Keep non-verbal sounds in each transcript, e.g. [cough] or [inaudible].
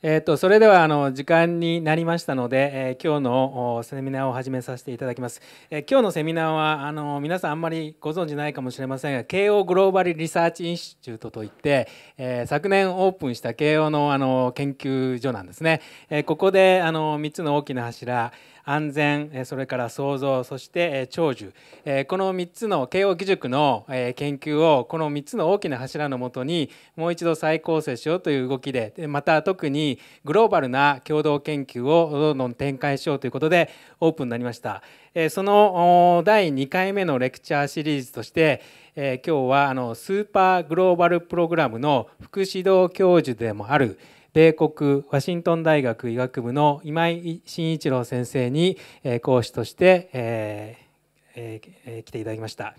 えーと、それではあの時間になりましたので、えー、今日のセミナーを始めさせていただきます、えー、今日のセミナーはあの皆さんあんまりご存じないかもしれませんが慶応グローバルリサーチインシチュートといって、えー、昨年オープンした慶応のあの研究所なんですね、えここであの3つの大きな柱安全それから創造そして長寿この3つの慶應義塾の研究をこの3つの大きな柱のもとにもう一度再構成しようという動きでまた特にグローバルな共同研究をどんどん展開しようということでオープンになりましたその第2回目のレクチャーシリーズとして今日はあのスーパーグローバルプログラムの副指導教授でもある米国ワシントン大学医学部の今井慎一郎先生に講師として、えーえー、来ていただきました。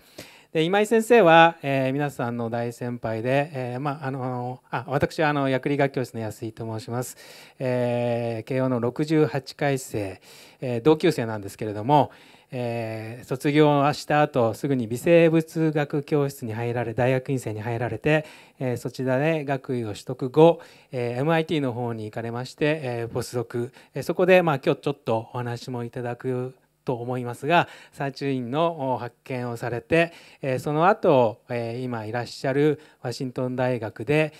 で今井先生は、えー、皆さんの大先輩で、えーまあ、あのあ私はあの薬理学教室の安井と申します、えー、慶応の68回生、えー、同級生なんですけれども、えー、卒業した後すぐに微生物学教室に入られ大学院生に入られて、えー、そちらで学位を取得後、えー、MIT の方に行かれまして、えポス属、そこで、まあ、今日ちょっとお話もいただくと思いますがサーチュインの発見をされてその後今いらっしゃるワシントン大学で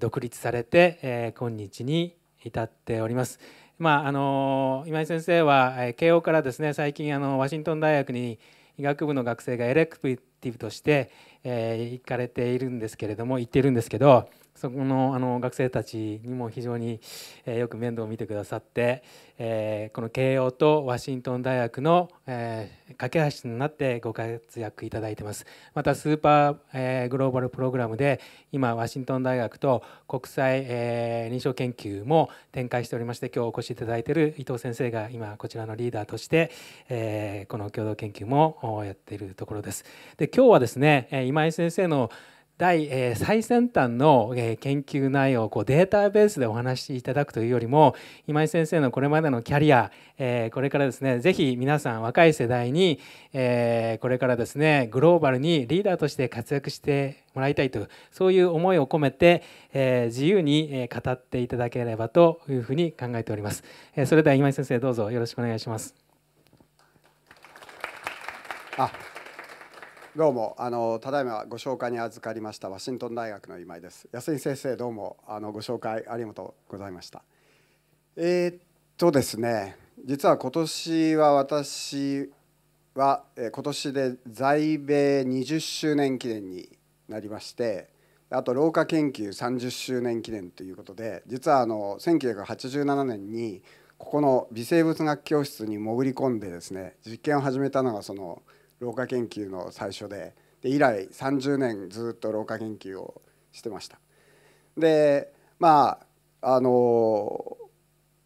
独立されて今日に至っております。まあ、あの今井先生は慶応からですね最近あのワシントン大学に医学部の学生がエレクティブとして、えー、行かれているんですけれども行っているんですけどそこのあの学生たちにも非常に、えー、よく面倒を見てくださって、えー、この慶応とワシントン大学の、えー、架け橋になってご活躍いただいてますまたスーパー、えー、グローバルプログラムで今ワシントン大学と国際、えー、臨床研究も展開しておりまして今日お越しいただいている伊藤先生が今こちらのリーダーとして、えー、この共同研究もやっているところですで今日はですね今井先生の第、最先端の、研究内容をこうデータベースでお話しいただくというよりも今井先生のこれまでのキャリア、これからですねぜひ皆さん若い世代に、これからですねグローバルにリーダーとして活躍してもらいたいというそういう思いを込めて、自由に語っていただければというふうに考えております。それでは今井先生どうぞよろしくお願いします。あどうもあのただいまご紹介に預かりましたワシントン大学の今井です安井先生どうもあのご紹介ありがとうございましたえー、っとですね実は今年は私は、え今年で在米20周年記念になりましてあと老化研究30周年記念ということで実はあの1987年にここの微生物学教室に潜り込んでですね実験を始めたのがその「老化研究の最初でで以来30年ずっと老化研究をしてました。でまああの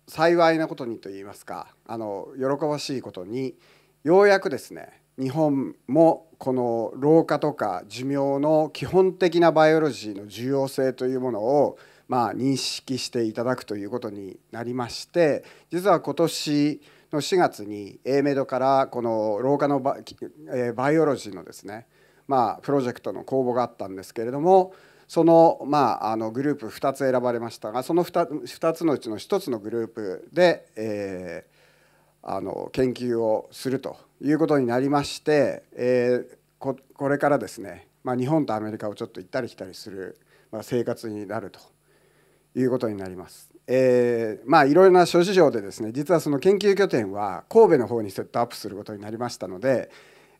幸いなことにといいますかあの喜ばしいことにようやくですね日本もこの老化とか寿命の基本的なバイオロジーの重要性というものをまあ認識していただくということになりまして実は今年の4月に A メドからこの老化のバ,、えー、バイオロジーのですね、まあ、プロジェクトの公募があったんですけれどもその,、まあ、あのグループ2つ選ばれましたがその 2, 2つのうちの1つのグループで、えー、あの研究をするということになりまして、えー、ここれからですね、まあ、日本とアメリカをちょっと行ったり来たりする、まあ、生活になるということになります。えー、まあいろいろな諸事情でですね実はその研究拠点は神戸の方にセットアップすることになりましたので、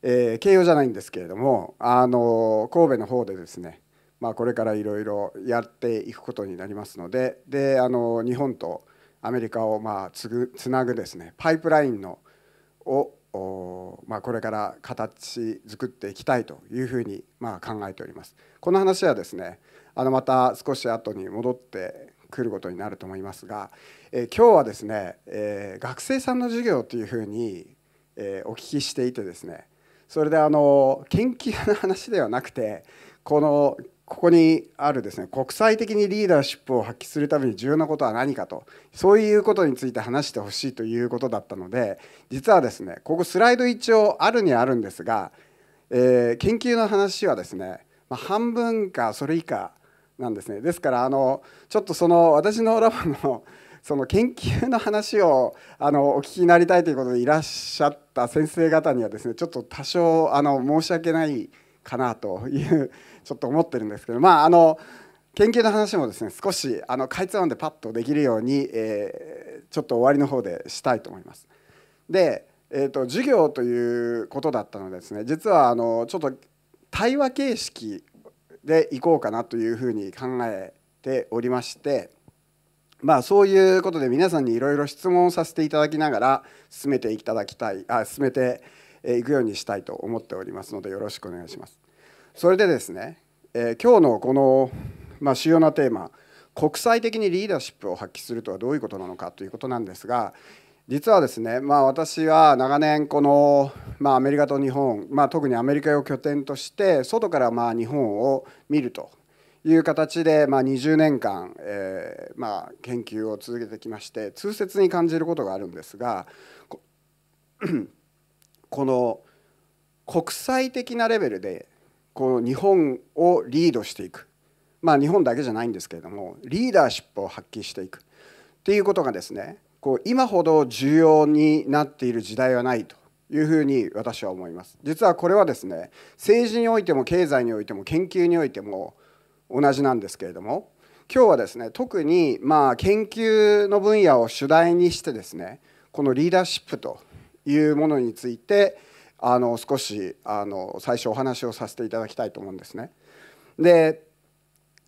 えー、慶応じゃないんですけれどもあの神戸の方でですねまあ、これからいろいろやっていくことになりますのでであの日本とアメリカをまあつぐつなぐですねパイプラインのを、まあ、これから形作っていきたいというふうにまあ考えております。この話はですねあのまた少し後に戻って来ることになると思いますが、えー、今日はですね、えー、学生さんの授業というふうに、えー、お聞きしていてですねそれであの研究の話ではなくてこのここにあるですね国際的にリーダーシップを発揮するために重要なことは何かとそういうことについて話してほしいということだったので実はですねここスライド一応あるにあるんですが、えー、研究の話はですね、まあ、半分かそれ以下なんですねですからあのちょっとその私のラボの [laughs] その研究の話をあのお聞きになりたいということでいらっしゃった先生方にはですねちょっと多少あの申し訳ないかなという [laughs] ちょっと思ってるんですけどまああの研究の話もですね少しあのかいつまんでパッとできるように、えー、ちょっと終わりの方でしたいと思います。で、えーと、と授業ということだったのでですね実はあのちょっと対話形式でいこうかなというふうに考えておりましてまあそういうことで皆さんにいろいろ質問をさせていただきながら進めていただきたいあ進めていくようにしたいと思っておりますのでよろしくお願いします。それでですね、えー、今日のこの、まあ、主要なテーマ国際的にリーダーシップを発揮するとはどういうことなのかということなんですが実はですね、まあ、私は長年この、まあ、アメリカと日本、まあ、特にアメリカを拠点として外からまあ日本を見るという形で、まあ、20年間、えーまあ、研究を続けてきまして痛切に感じることがあるんですがここの国際的なレベルでこの日本をリードしていく、まあ、日本だけじゃないんですけれどもリーダーシップを発揮していくっていうことがですねこう今ほど重要になっている時代はないというふうに私は思います実はこれはですね政治においても経済においても研究においても同じなんですけれども今日はですね特にまあ研究の分野を主題にしてですねこのリーダーシップというものについてあの少しあの最初お話をさせていただきたいと思うんですね。で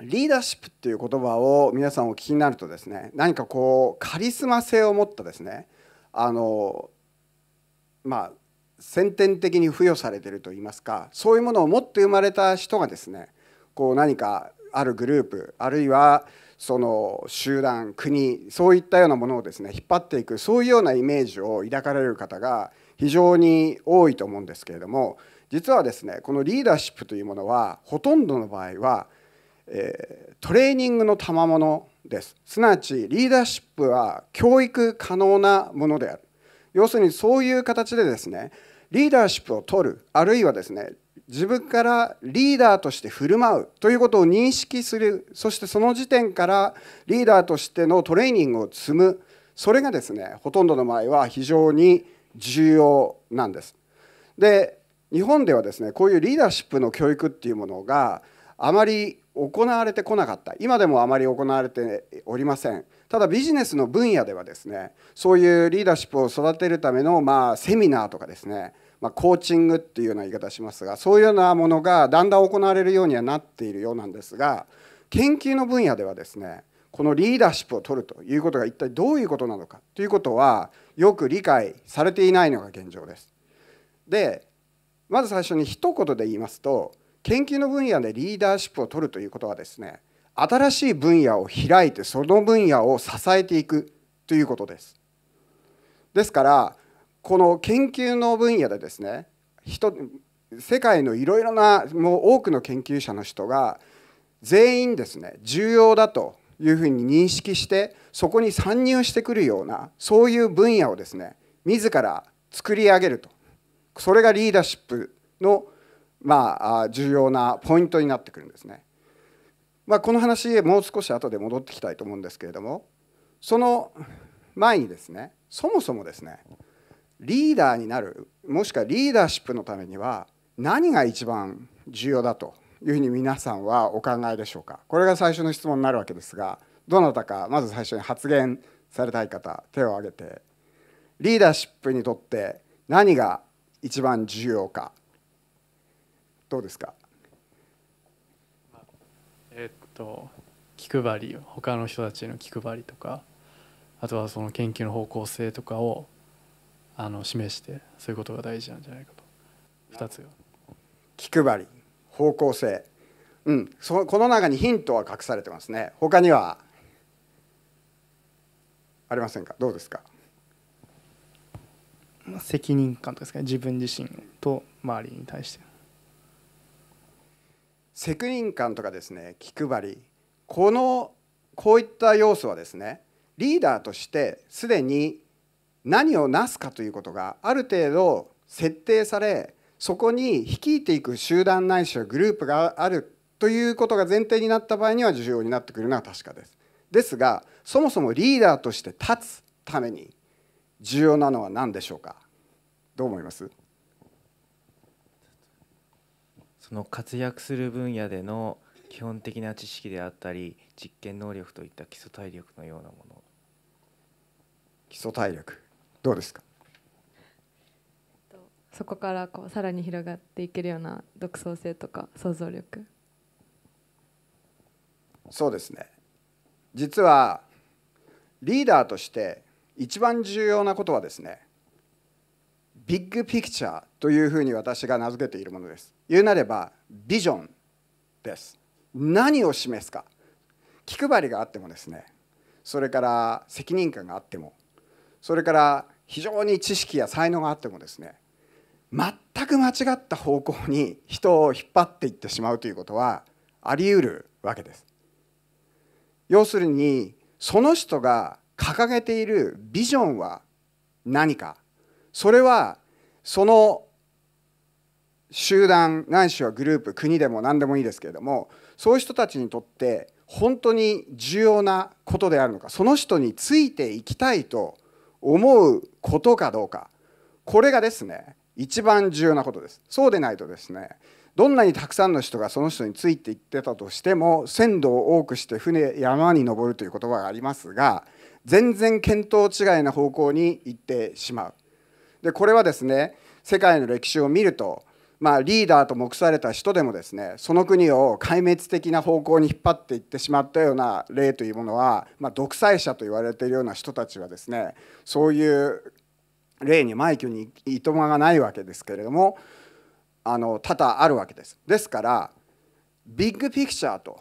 リーダーシップっていう言葉を皆さんお聞きになるとですね何かこうカリスマ性を持ったですねあのまあ先天的に付与されてるといいますかそういうものを持って生まれた人がですねこう何かあるグループあるいはその集団国そういったようなものをですね引っ張っていくそういうようなイメージを抱かれる方が非常に多いと思うんですけれども実はですねこのリーダーシップというものはほとんどの場合はえトレーニングの賜物ですすなわちリーダーシップは教育可能なものである要するにそういう形でですねリーダーシップを取るあるいはですね自分からリーダーとして振る舞うということを認識するそしてその時点からリーダーとしてのトレーニングを積むそれがですねほとんどの場合は非常に重要なんです。で日本ではですねこういうリーダーシップの教育っていうものがあまり行われてこなかった今でもあまり行われておりませんただビジネスの分野ではですねそういうリーダーシップを育てるためのまあセミナーとかですねまあ、コーチングっていうような言い方しますがそういうようなものがだんだん行われるようにはなっているようなんですが研究の分野ではですねこのリーダーシップを取るということが一体どういうことなのかということはよく理解されていないのが現状です。でまず最初に一言で言いますと研究の分野でリーダーシップを取るということはですね新しい分野を開いてその分野を支えていくということです。ですからこの研究の分野でですね世界のいろいろなもう多くの研究者の人が全員ですね重要だというふうに認識してそこに参入してくるようなそういう分野をですね自ら作り上げるとそれがリーダーシップのまあ、重要なポイントになってくるんですね。まあ、この話へもう少し後で戻ってきたいと思うんですけれどもその前にですねそもそもですねリーダーになるもしくはリーダーシップのためには何が一番重要だというふうに皆さんはお考えでしょうかこれが最初の質問になるわけですがどなたかまず最初に発言されたい方手を挙げてリーダーシップにとって何が一番重要かどうですかえっと気配り他の人たちの気配りとかあとはその研究の方向性とかをあの示してそういうことが大事なんじゃないかと2つ気配り方向性うんそこの中にヒントは隠されてますね他にはありませんかどうですか責任感とかですかね自分自身と周りに対して責任感とかですね気配りこのこういった要素はですねリーダーとしてすでに何をなすかということがある程度設定されそこに率いていく集団ないしはグループがあるということが前提になった場合には重要になってくるのは確かです。ですがそもそもリーダーとして立つために重要なのは何でしょうかどう思いますその活躍する分野での基本的な知識であったり実験能力といった基礎体力のようなもの基礎体力どうですかそこからこうさらに広がっていけるような独創性とか想像力そうですね実はリーダーとして一番重要なことはですねビッグピクチャーというふうに私が名付けているものです。言うなればビジョンです。何を示すか気配りがあってもですねそれから責任感があってもそれから非常に知識や才能があってもですね全く間違った方向に人を引っ張っていってしまうということはあり得るわけです。要するにその人が掲げているビジョンは何かそれはその集団ないしはグループ国でも何でもいいですけれどもそういう人たちにとって本当に重要なことであるのかその人についていきたいと思うことかどうかこれがですね一番重要なことですそうでないとですねどんなにたくさんの人がその人についていってたとしても鮮度を多くして船山に登るという言葉がありますが全然見当違いな方向に行ってしまうでこれはですね世界の歴史を見ると、まあ、リーダーと目された人でもですねその国を壊滅的な方向に引っ張っていってしまったような例というものは、まあ、独裁者と言われているような人たちはですねそういう例に埋挙にいとまがないわけですけれどもあの多々あるわけです。ですからビッグピクチャーと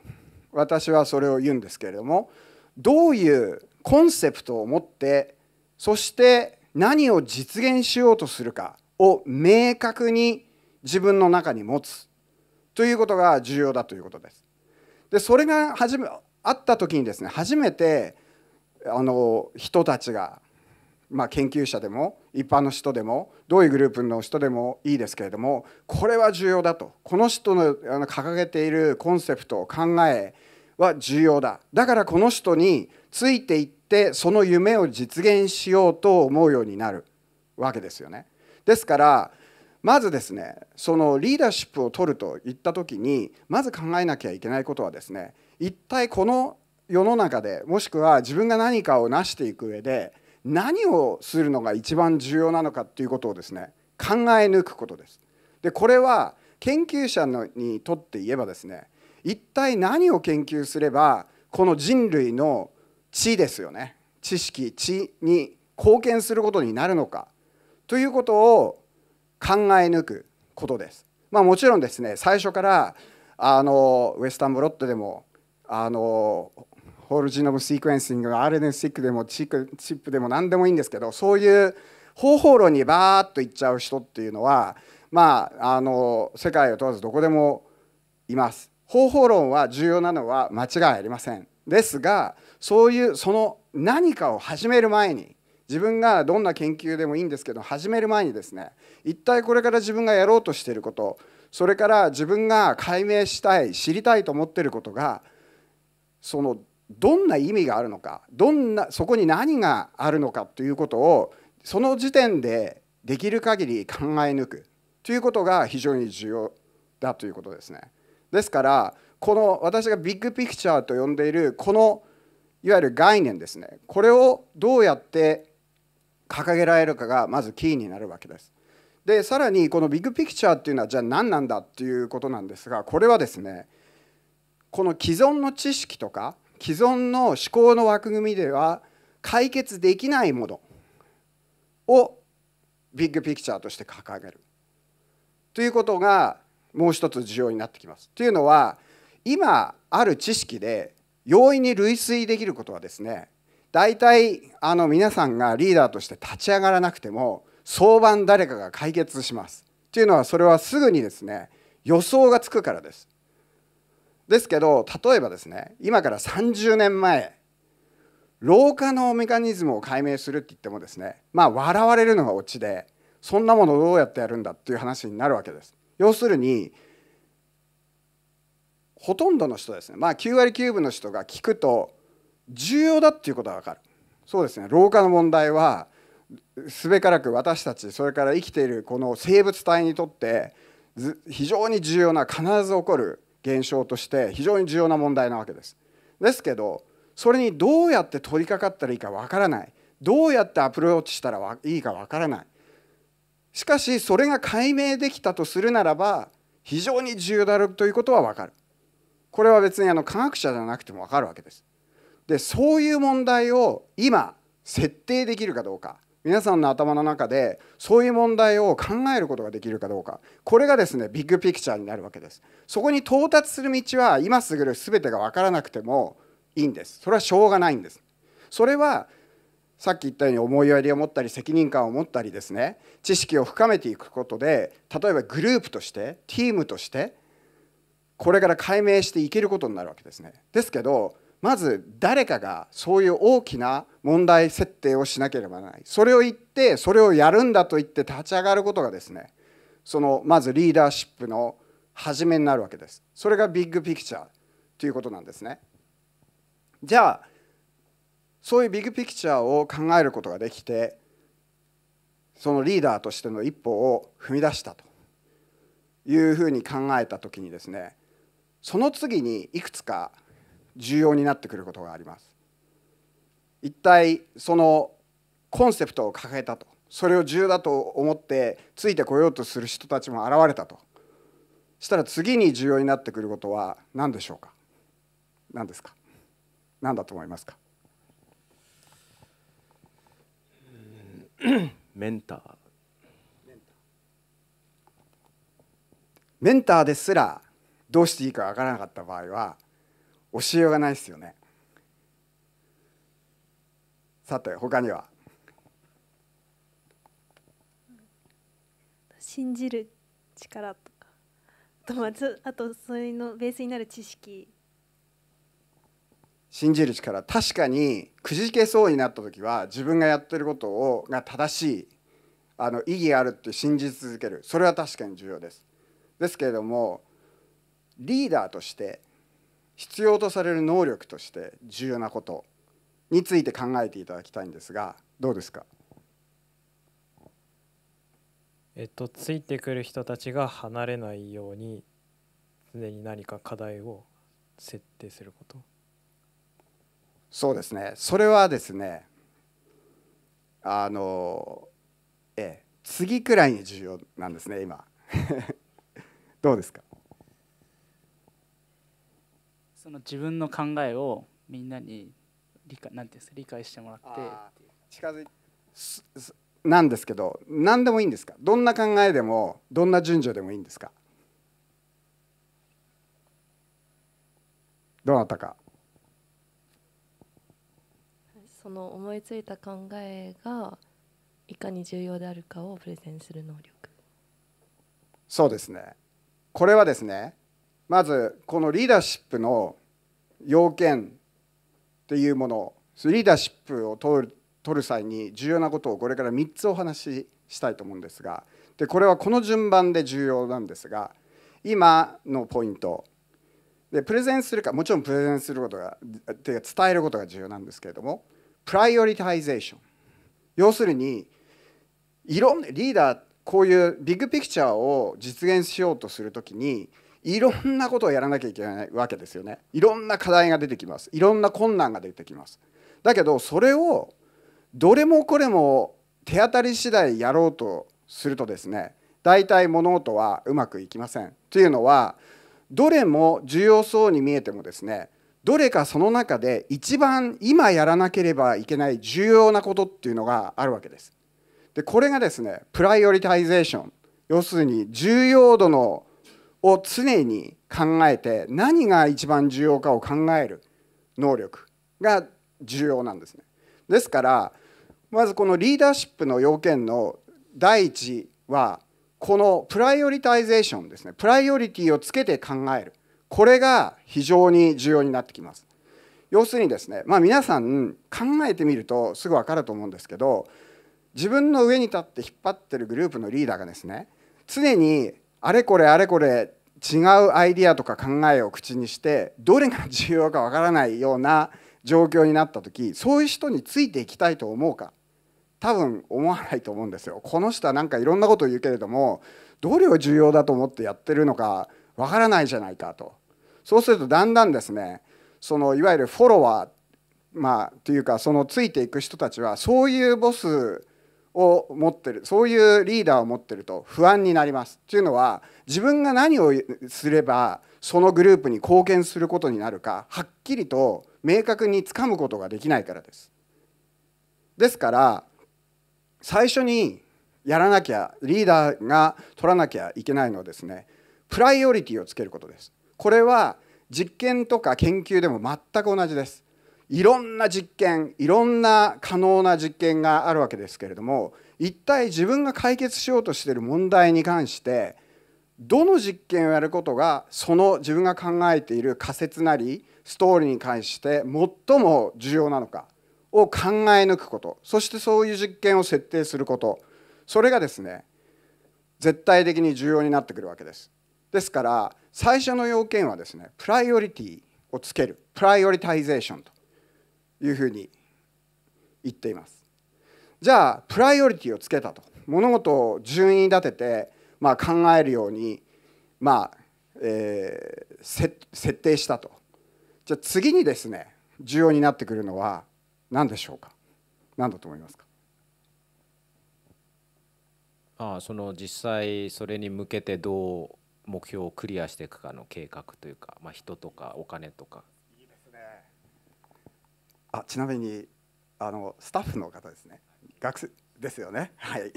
私はそれを言うんですけれどもどういうコンセプトを持ってそして何を実現しようとするかを明確に自分の中に持つということが重要だということです。でそれが初めあった時にですね初めてあの人たちが、まあ、研究者でも一般の人でもどういうグループの人でもいいですけれどもこれは重要だとこの人のあの掲げているコンセプト考えは重要だだからこの人についていっててその夢を実現しようと思うようになるわけですよね。ですからまずですねそのリーダーシップを取るといった時にまず考えなきゃいけないことはですね一体この世の中でもしくは自分が何かを成していく上で何をするのが一番重要なのかっていうことをですね考え抜くことです。でこれは研究者のにとって言えばですね一体何を研究すればこの人類の知ですよね知識知に貢献することになるのかということを考え抜くことです。まあ、もちろんですね最初からあのウエスタンブロットでもあのホールジノムシークエンシング RNA シックでもチップでも何でもいいんですけどそういう方法論にバーッといっちゃう人っていうのはまああの世界を問わずどこでもいます。方法論は重要なのは間違いありません。ですがそういうその何かを始める前に自分がどんな研究でもいいんですけど始める前にですね一体これから自分がやろうとしていることそれから自分が解明したい知りたいと思っていることがそのどんな意味があるのかどんなそこに何があるのかということをその時点でできる限り考え抜くということが非常に重要だということですね。ですからこの私がビッグピクチャーと呼んでいるこのいわゆる概念ですねこれをどうやって掲げられるかがまずキーになるわけです。でさらにこのビッグピクチャーっていうのはじゃあ何なんだっていうことなんですがこれはですねこの既存の知識とか既存の思考の枠組みでは解決できないものをビッグピクチャーとして掲げるということがもう一つ重要になってきます。というのは今ある知識で容易に類推できることはですね大体あの皆さんがリーダーとして立ち上がらなくても早晩誰かが解決しますというのはそれはすぐにですね予想がつくからですですけど例えばですね今から30年前老化のメカニズムを解明するって言ってもですねまあ笑われるのがオチでそんなものどうやってやるんだっていう話になるわけです。要するにほとんどの人ですねまあ9割9分の人が聞くと重要だっていうことが分かるそうですね老化の問題はすべからく私たちそれから生きているこの生物体にとって非常に重要な必ず起こる現象として非常に重要な問題なわけです。ですけどそれにどうやって取り掛かったらいいかわからないどうやってアプローチしたらいいかわからないしかしそれが解明できたとするならば非常に重要だろうということはわかるこれは別にあの科学者じゃなくても分かるわけです。でそういう問題を今設定できるかどうか皆さんの頭の中でそういう問題を考えることができるかどうかこれがですねビッグピクチャーになるわけですそこに到達する道は今すぐ全てが分からなくてもいいんですそれはしょうがないんですそれはさっき言ったように思いやりを持ったり責任感を持ったりですね知識を深めていくことで例えばグループとしてチームとしてこれから解明していけることになるわけですね。ですけどまず誰かがそういう大きな問題設定をしなければならないそれを言ってそれをやるんだと言って立ち上がることがですねそのまずリーダーシップの始めになるわけですそれがビッグピクチャーということなんですねじゃあそういうビッグピクチャーを考えることができてそのリーダーとしての一歩を踏み出したというふうに考えた時にですねその次にいくつか重要になってくることがあります。一体そのコンセプトを掲げたとそれを重要だと思ってついてこようとする人たちも現れたとしたら次に重要になってくることは何でしょうか何ですか何だと思いますかメンターメンターですらどうしていいか分からなかった場合は教えようがないですよね。さて他には信じる力とかあとまずあとそれのベースになる知識信じる力確かにくじけそうになった時は自分がやってることをが正しいあの意義があるって信じ続けるそれは確かに重要です。ですけれどもリーダーとして必要とされる能力として重要なことについて考えていただきたいんですがどうですかえっと、ついてくる人たちが離れないように常に何か課題を設定することそうですねそれはですねあのええ次くらいに重要なんですね今 [laughs] どうですかその自分の考えをみんなに理解なんていうんです理解してもらって近づいなんですけど何でもいいんですかどんな考えでもどんな順序でもいいんですかどうなったかその思いついた考えがいかに重要であるかをプレゼンする能力そうですねこれはですねまずこのリーダーシップの要件っていうものリーダーシップを取る取る際に重要なことをこれから3つお話ししたいと思うんですがでこれはこの順番で重要なんですが今のポイントでプレゼンするかもちろんプレゼンすることがていうか伝えることが重要なんですけれどもプライオリタイゼーション要するにいろんなリーダーこういうビッグピクチャーを実現しようとするときにいろんなことをやらなきゃいけないわけですよねいろんな課題が出てきますいろんな困難が出てきますだけどそれをどれもこれも手当たり次第やろうとするとですね大体物事はうまくいきませんというのはどれも重要そうに見えてもですねどれかその中で一番今やらなければいけない重要なことっていうのがあるわけです。でこれがですねプライオリタイゼーション要するに重要度のを常に考えて何が一番重要かを考える能力が重要なんですね。ですからまずこのリーダーシップの要件の第一はこのプライオリタイゼーションですねプライオリティをつけて考えるこれが非常に重要になってきます。要するにですね、まあ、皆さん考えてみるとすぐ分かると思うんですけど自分の上に立って引っ張ってるグループのリーダーがですね常にあれこれあれこれ違うアイディアとか考えを口にしてどれが重要かわからないような状況になった時そういう人についていきたいと思うか多分思わないと思うんですよ。この人はなんかいろんなことを言うけれどもどれを重要だと思ってやってるのかわからないじゃないかと。そうするとだんだんですねそのいわゆるフォロワーまあというかそのついていく人たちはそういうボスを持ってるそういうリーダーを持ってると不安になりますというのは自分が何をすればそのグループに貢献することになるかはっきりと明確につかむことができないからですですから最初にやらなきゃリーダーが取らなきゃいけないのはですねプライオリティをつけることですこれは実験とか研究でも全く同じですいろんな実験いろんな可能な実験があるわけですけれども一体自分が解決しようとしている問題に関してどの実験をやることがその自分が考えている仮説なりストーリーに関して最も重要なのかを考え抜くことそしてそういう実験を設定することそれがですね絶対的に重要になってくるわけです。ですから最初の要件はですねプライオリティをつけるプライオリタイゼーションというふうに言っています。じゃあプライオリティをつけたと物事を順位立てて、まあ、考えるように、まあえー、設定したとじゃあ次にですね重要になってくるのは何でしょうか何だと思いますかああその実際それに向けてどう目標をクリアしていくかの計画というか、まあ、人とかお金とかあちなみにあのスタッフの方ですね学生ですよねはい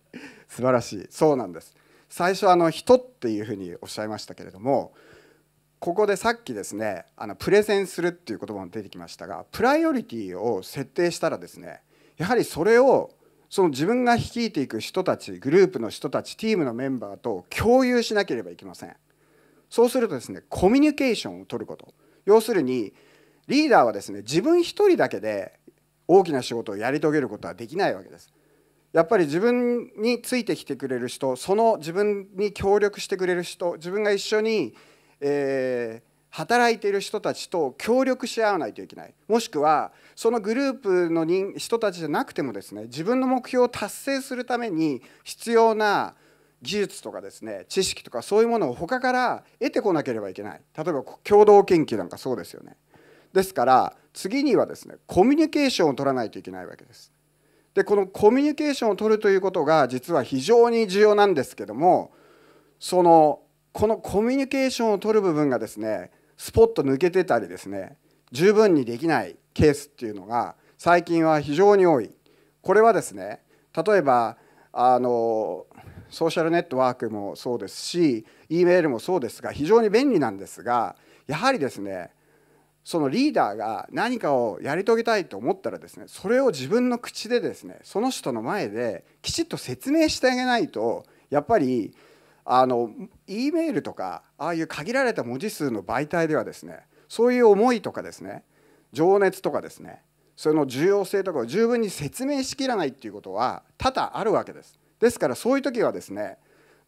[laughs] 素晴らしいそうなんです最初あの人っていうふうにおっしゃいましたけれどもここでさっきですねあのプレゼンするっていう言葉も出てきましたがプライオリティを設定したらですねやはりそれをその自分が率いていく人たちグループの人たちチームのメンバーと共有しなければいけませんそうするとですねコミュニケーションを取ること要するにリーダーはですね自分一人だけで大きな仕事をやり遂げることはできないわけです。やっぱり自分についてきてくれる人その自分に協力してくれる人自分が一緒に、えー、働いている人たちと協力し合わないといけないもしくはそのグループの人人たちじゃなくてもですね自分の目標を達成するために必要な技術とかですね知識とかそういうものを他から得てこなければいけない例えば共同研究なんかそうですよねですから次にはですねコミュニケーションを取らないといけないわけです。でこのコミュニケーションを取るということが実は非常に重要なんですけどもそのこのコミュニケーションを取る部分がですねスポッと抜けてたりですね十分にできないケースっていうのが最近は非常に多いこれはですね例えばあのソーシャルネットワークもそうですし E メールもそうですが非常に便利なんですがやはりですねそのリーダーが何かをやり遂げたいと思ったらですねそれを自分の口でですねその人の前できちっと説明してあげないとやっぱりあの E メールとかああいう限られた文字数の媒体ではですねそういう思いとかですね情熱とかですねその重要性とかを十分に説明しきらないっていうことは多々あるわけです。ですからそういう時はですね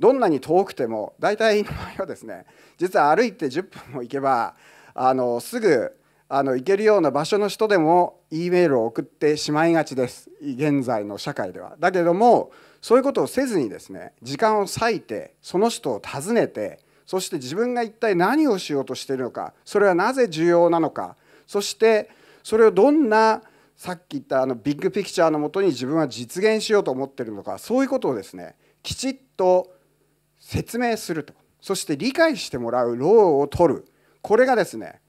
どんなに遠くても大体の場合はですね実は歩いて10分も行けばあのすぐあの行けるような場所の人でも E メールを送ってしまいがちです現在の社会では。だけどもそういうことをせずにですね時間を割いてその人を訪ねてそして自分が一体何をしようとしているのかそれはなぜ重要なのかそしてそれをどんなさっき言ったあのビッグピクチャーのもとに自分は実現しようと思っているのかそういうことをですねきちっと説明するとそして理解してもらう労を取るこれがですね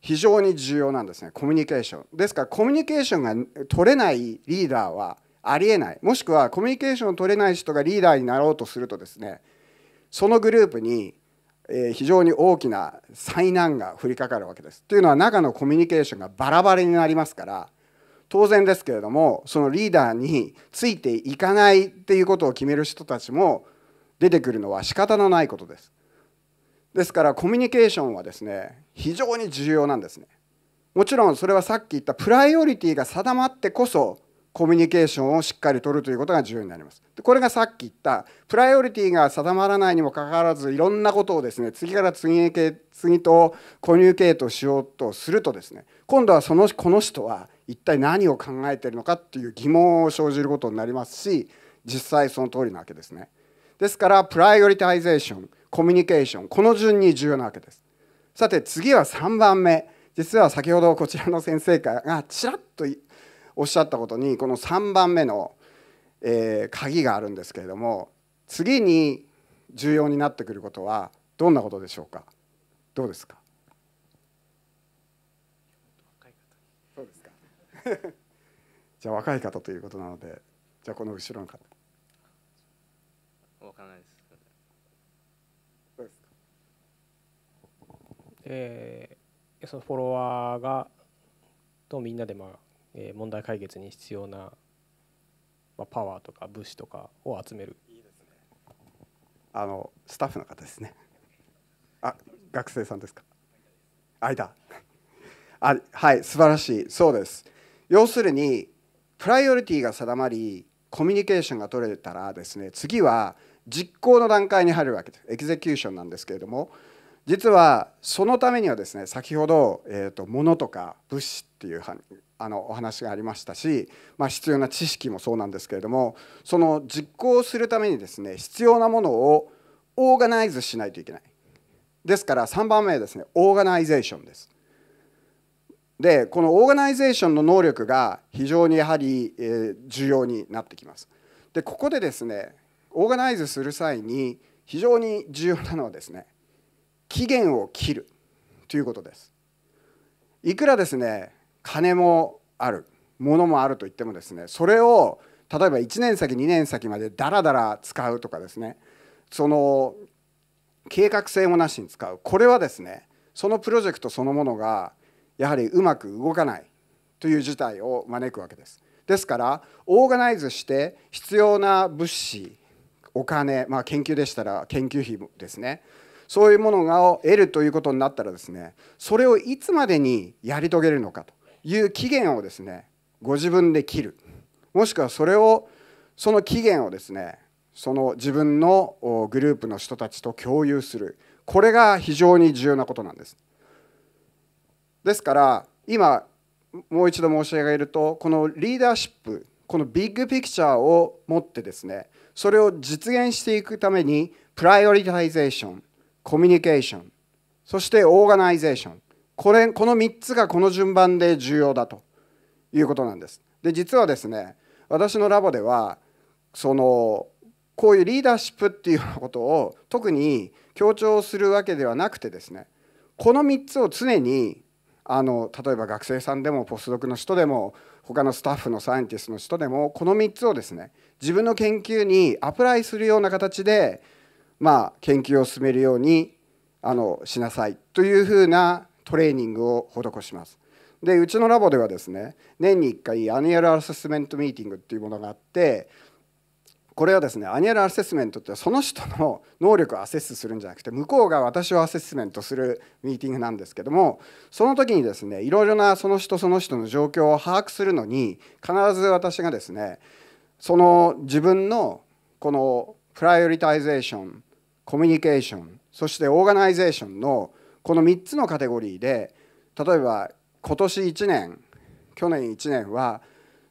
非常に重要なんですねコミュニケーションですからコミュニケーションが取れないリーダーはありえないもしくはコミュニケーションを取れない人がリーダーになろうとするとですねそのグループに非常に大きな災難が降りかかるわけです。というのは中のコミュニケーションがバラバラになりますから当然ですけれどもそのリーダーについていかないっていうことを決める人たちも出てくるのは仕方のないことです。ですからコミュニケーションはですね非常に重要なんですねもちろんそれはさっき言ったプライオリティが定まってこそコミュニケーションをしっかり取るということが重要になりますでこれがさっき言ったプライオリティが定まらないにもかかわらずいろんなことをですね次から次へ次とコミュニケートしようとするとですね今度はそのこの人は一体何を考えてるのかっていう疑問を生じることになりますし実際その通りなわけですねですからプライオリティゼーションコミュニケーションこの順に重要なわけですさて次は3番目実は先ほどこちらの先生がちらっとおっしゃったことにこの3番目の、えー、鍵があるんですけれども次に重要になってくることはどんなことでしょうかどうですかそうですか [laughs] じゃあ若い方ということなのでじゃあこの後ろの方わからないですえー、そのフォロワーがとみんなで、まあえー、問題解決に必要な、まあ、パワーとか物資とかを集めるいいです、ね、あのスタッフの方ですねあ学生さんですか間あはい素晴らしいそうです要するにプライオリティが定まりコミュニケーションが取れたらですね次は実行の段階に入るわけですエクゼキューションなんですけれども実はそのためにはですね先ほど、えーと、物とか物資っていうあのお話がありましたし、まあ、必要な知識もそうなんですけれどもその実行するためにですね必要なものをオーガナイズしないといけないですから3番目ですねオーガナイゼーションですでこのオーガナイゼーションの能力が非常にやはり、えー、重要になってきますでここでですねオーガナイズする際に非常に重要なのはですね期限を切るということですいくらですね金もあるものもあるといってもですねそれを例えば1年先2年先までダラダラ使うとかですねその計画性もなしに使うこれはですねそのプロジェクトそのものがやはりうまく動かないという事態を招くわけです。ですからオーガナイズして必要な物資お金、まあ、研究でしたら研究費ですねそういうものを得るということになったらですねそれをいつまでにやり遂げるのかという期限をですねご自分で切るもしくはそれをその期限をですねその自分のグループの人たちと共有するこれが非常に重要なことなんです。ですから今もう一度申し上げるとこのリーダーシップこのビッグピクチャーを持ってですねそれを実現していくためにプライオリタイゼーションコミュニケーションそしてオーガナイゼーションこれこの3つがこの順番で重要だということなんです。で実はですね私のラボではそのこういうリーダーシップっていうようなことを特に強調するわけではなくてですねこの3つを常にあの例えば学生さんでもポスドクの人でも他のスタッフのサイエンティストの人でもこの3つをですね自分の研究にアプライするような形でまあ、研究を進めるようにあのしなさいというふうなトレーニングを施します。でうちのラボではですね年に1回アニュアルアセスメントミーティングっていうものがあってこれはですねアニュアルアセスメントってその人の能力をアセスするんじゃなくて向こうが私をアセスメントするミーティングなんですけどもその時にですねいろいろなその人その人の状況を把握するのに必ず私がですねその自分のこのプライオリタイゼーションコミュニケーションそしてオーガナイゼーションのこの3つのカテゴリーで例えば今年1年去年1年は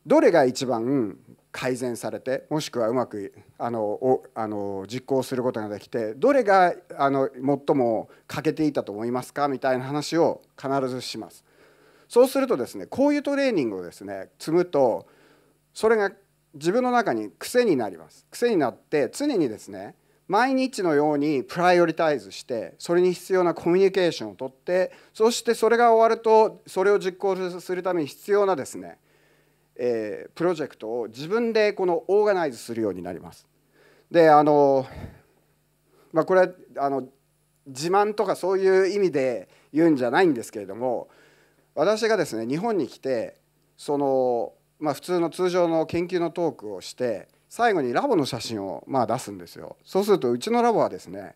どれが一番改善されてもしくはうまくあのあの実行することができてどれがあの最も欠けていたと思いますかみたいな話を必ずします。そうするとですねこういうトレーニングをですね積むとそれが自分の中に癖になります癖になって常にですね毎日のようにプライオリタイズしてそれに必要なコミュニケーションをとってそしてそれが終わるとそれを実行するために必要なですね、えー、プロジェクトを自分でこのオーガナイズするようになります。であの、まあ、これあの自慢とかそういう意味で言うんじゃないんですけれども私がですね日本に来てその、まあ、普通の通常の研究のトークをして最後にラボの写真をまあ出すんですよそうするとうちのラボはですね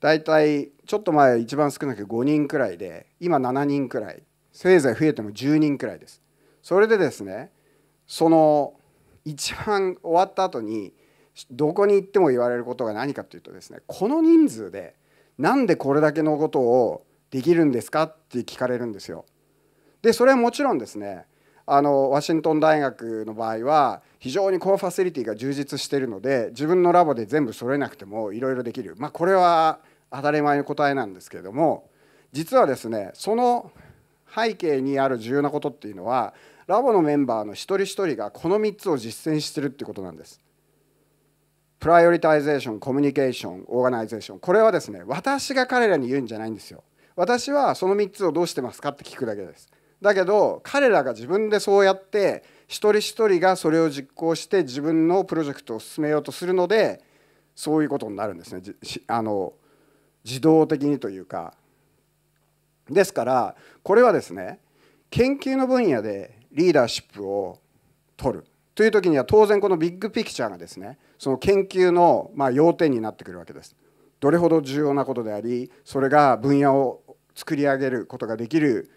大体ちょっと前一番少なく5人くらいで今7人くらいせいぜい増えても10人くらいですそれでですねその一番終わった後にどこに行っても言われることが何かというとですねこの人数でなんでこれだけのことをできるんですかって聞かれるんですよ。でそれはもちろんですねあのワシントン大学の場合は非常にこうファシリティが充実しているので自分のラボで全部揃えなくてもいろいろできる、まあ、これは当たり前の答えなんですけれども実はですねその背景にある重要なことっていうのはラボのメンバーの一人一人がこの3つを実践してるってことなんです。プライオリタイゼーションコミュニケーションオーガナイゼーションこれはですね私が彼らに言うんじゃないんですよ。私はその3つをどうしてますかって聞くだけです。だけど彼らが自分でそうやって一人一人がそれを実行して自分のプロジェクトを進めようとするのでそういうことになるんですねあの自動的にというか。ですからこれはですね研究の分野でリーダーシップを取るという時には当然このビッグピクチャーがですねその研究のま要点になってくるわけです。どれほど重要なことでありそれが分野を作り上げることができる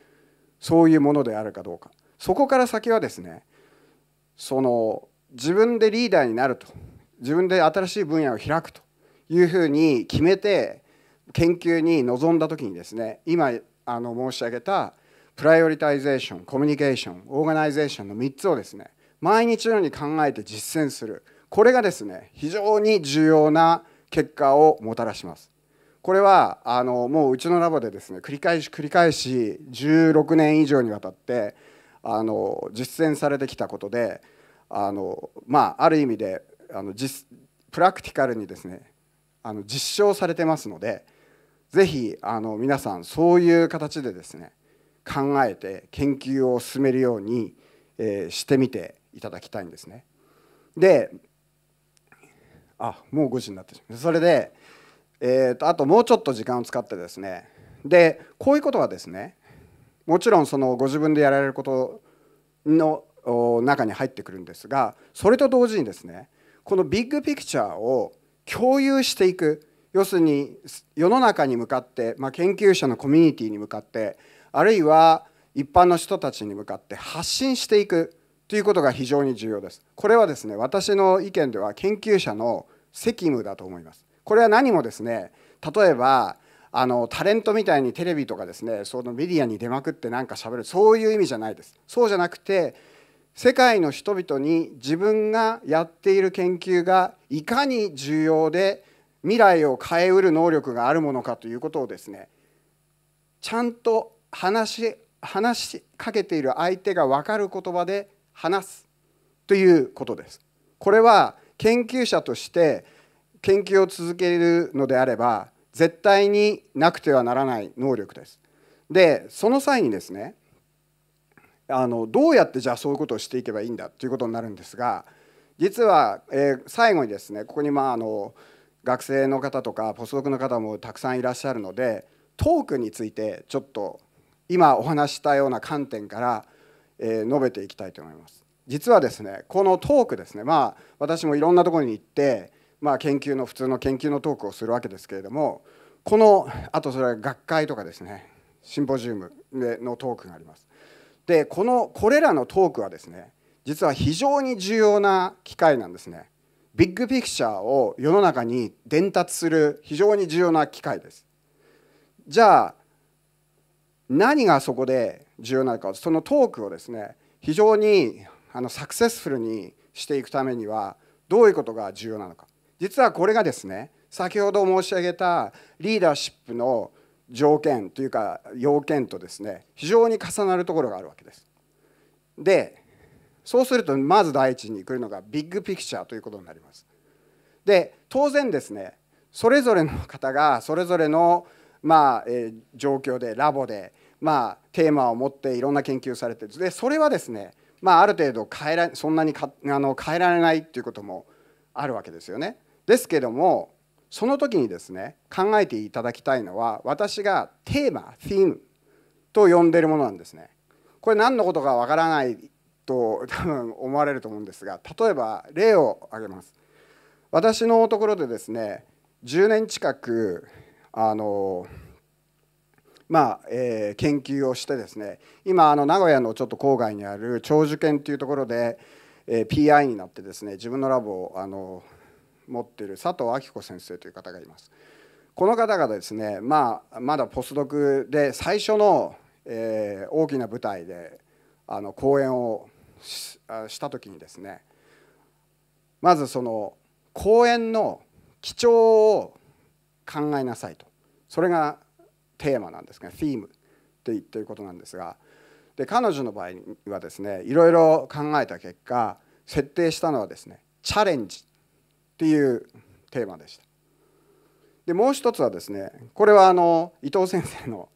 そういうものであるかどうかそこから先はですねその自分でリーダーになると自分で新しい分野を開くというふうに決めて研究に臨んだ時にですね今あの申し上げたプライオリタイゼーションコミュニケーションオーガナイゼーションの3つをですね毎日のように考えて実践するこれがですね非常に重要な結果をもたらします。これはあのもううちのラボでですね繰り返し繰り返し16年以上にわたってあの実践されてきたことであの、まあ、ある意味であの実プラクティカルにですねあの実証されてますのでぜひあの皆さんそういう形でですね考えて研究を進めるように、えー、してみていただきたいんですね。であもう5時になってしまうそれでえー、とあともうちょっと時間を使ってですねでこういうことはですねもちろんそのご自分でやられることの中に入ってくるんですがそれと同時にですねこのビッグピクチャーを共有していく要するに世の中に向かって、まあ、研究者のコミュニティに向かってあるいは一般の人たちに向かって発信していくということが非常に重要です。これはですね私の意見では研究者の責務だと思います。これは何もですね例えばあのタレントみたいにテレビとかですねそのメディアに出まくって何か喋るそういう意味じゃないですそうじゃなくて世界の人々に自分がやっている研究がいかに重要で未来を変えうる能力があるものかということをですねちゃんと話し話しかけている相手が分かる言葉で話すということです。これは研究者として研究を続けるのであれば絶対になくてはならない能力です。でその際にですねあのどうやってじゃあそういうことをしていけばいいんだということになるんですが実は、えー、最後にですねここにまああの学生の方とかポスドクの方もたくさんいらっしゃるのでトークについてちょっと今お話したような観点から、えー、述べていきたいと思います。実はですねこのトークですねまあ私もいろんなところに行ってまあ、研究の普通の研究のトークをするわけですけれどもこのあとそれは学会とかですねシンポジウムのトークがあります。でこのこれらのトークはですね実は非常に重要な機会なんですね。ビッグピクチャーを世の中に伝達する非常に重要な機会です。じゃあ何がそこで重要なのかそのトークをですね非常にあのサクセスフルにしていくためにはどういうことが重要なのか実はこれがですね先ほど申し上げたリーダーシップの条件というか要件とですね非常に重なるところがあるわけです。でそうするとまず第一に来るのがビッグピクチャーということになります。で当然ですねそれぞれの方がそれぞれのまあ、え状況でラボでまあテーマを持っていろんな研究されてでそれはですねまあある程度変えらそんなにかあの変えられないっていうこともあるわけですよね。ですけどもその時にですね考えていただきたいのは私がテーマテームと呼んでるものなんですね。これ何のことかわからないと多分思われると思うんですが例えば例を挙げます。私のところでですね10年近くあのまあえー、研究をしてですね今あの名古屋のちょっと郊外にある長寿研というところで、えー、PI になってですね自分のラボをあの持っている佐藤明子先生という方がいます。この方がですね、まあ、まだポスドクで最初の、えー、大きな舞台であの講演をした時にですねまずその講演の基調を考えなさいとそれがテーマなんですが、ね、フィームって言ってることなんですがで彼女の場合はですねいろいろ考えた結果設定したのはですねチャレンジっていうテーマでした。でもう一つはですねこれはあの伊藤先生の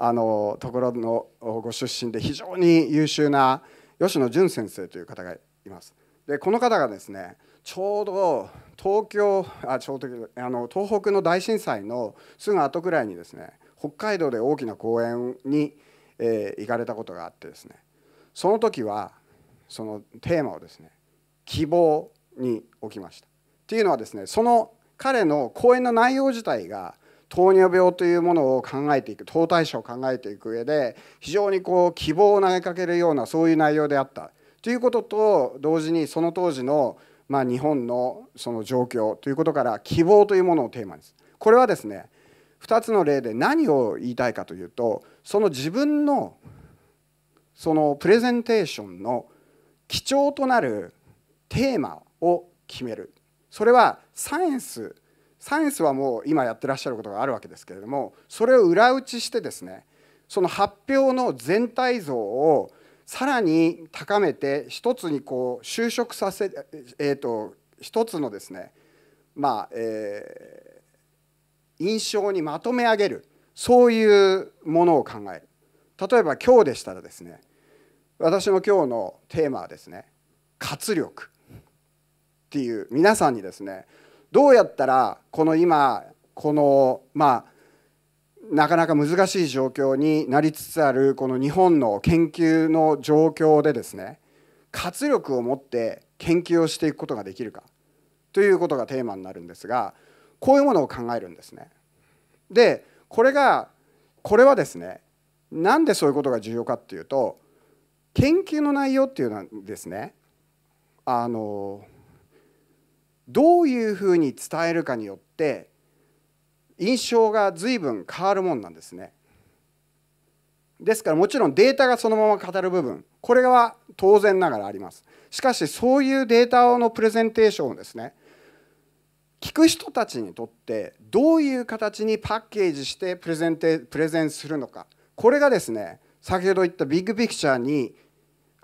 あのところのご出身で非常に優秀な吉野純先生という方がいます。でこの方がですねちょうど東京あちょうどあの東北の大震災のすぐ後くらいにですね北海道で大きな公演に、えー、行かれたことがあってですねその時はそのテーマをですね希望に置きました。っていうのはですねその彼の講演の内容自体が糖尿病というものを考えていく糖代謝を考えていく上で非常にこう希望を投げかけるようなそういう内容であったということと同時にその当時のまあ、日本のその状況ということから希望というものをテーマにすこれはですね2つの例で何を言いたいかというとその自分のそのプレゼンテーションの基調となるテーマを決めるそれはサイエンスサイエンスはもう今やってらっしゃることがあるわけですけれどもそれを裏打ちしてですねその発表の全体像をさらに高めて一つにこう就職させ、えーと、一つのですねまあ、えー、印象にまとめ上げるそういうものを考える例えば今日でしたらですね私の今日のテーマはですね活力っていう皆さんにですねどうやったらこの今このまあなかなか難しい状況になりつつあるこの日本の研究の状況でですね活力を持って研究をしていくことができるかということがテーマになるんですがこういうものを考えるんですね。でこれがこれはですねなんでそういうことが重要かっていうと研究の内容っていうのはですねあのどういうふうに伝えるかによって印象が随分変わるもんなんですね。ですからもちろんデータがそのまま語る部分これは当然ながらあります。しかしそういうデータのプレゼンテーションをですね聞く人たちにとってどういう形にパッケージしてプレゼンテプレゼンするのかこれがですね先ほど言ったビッグピクチャーに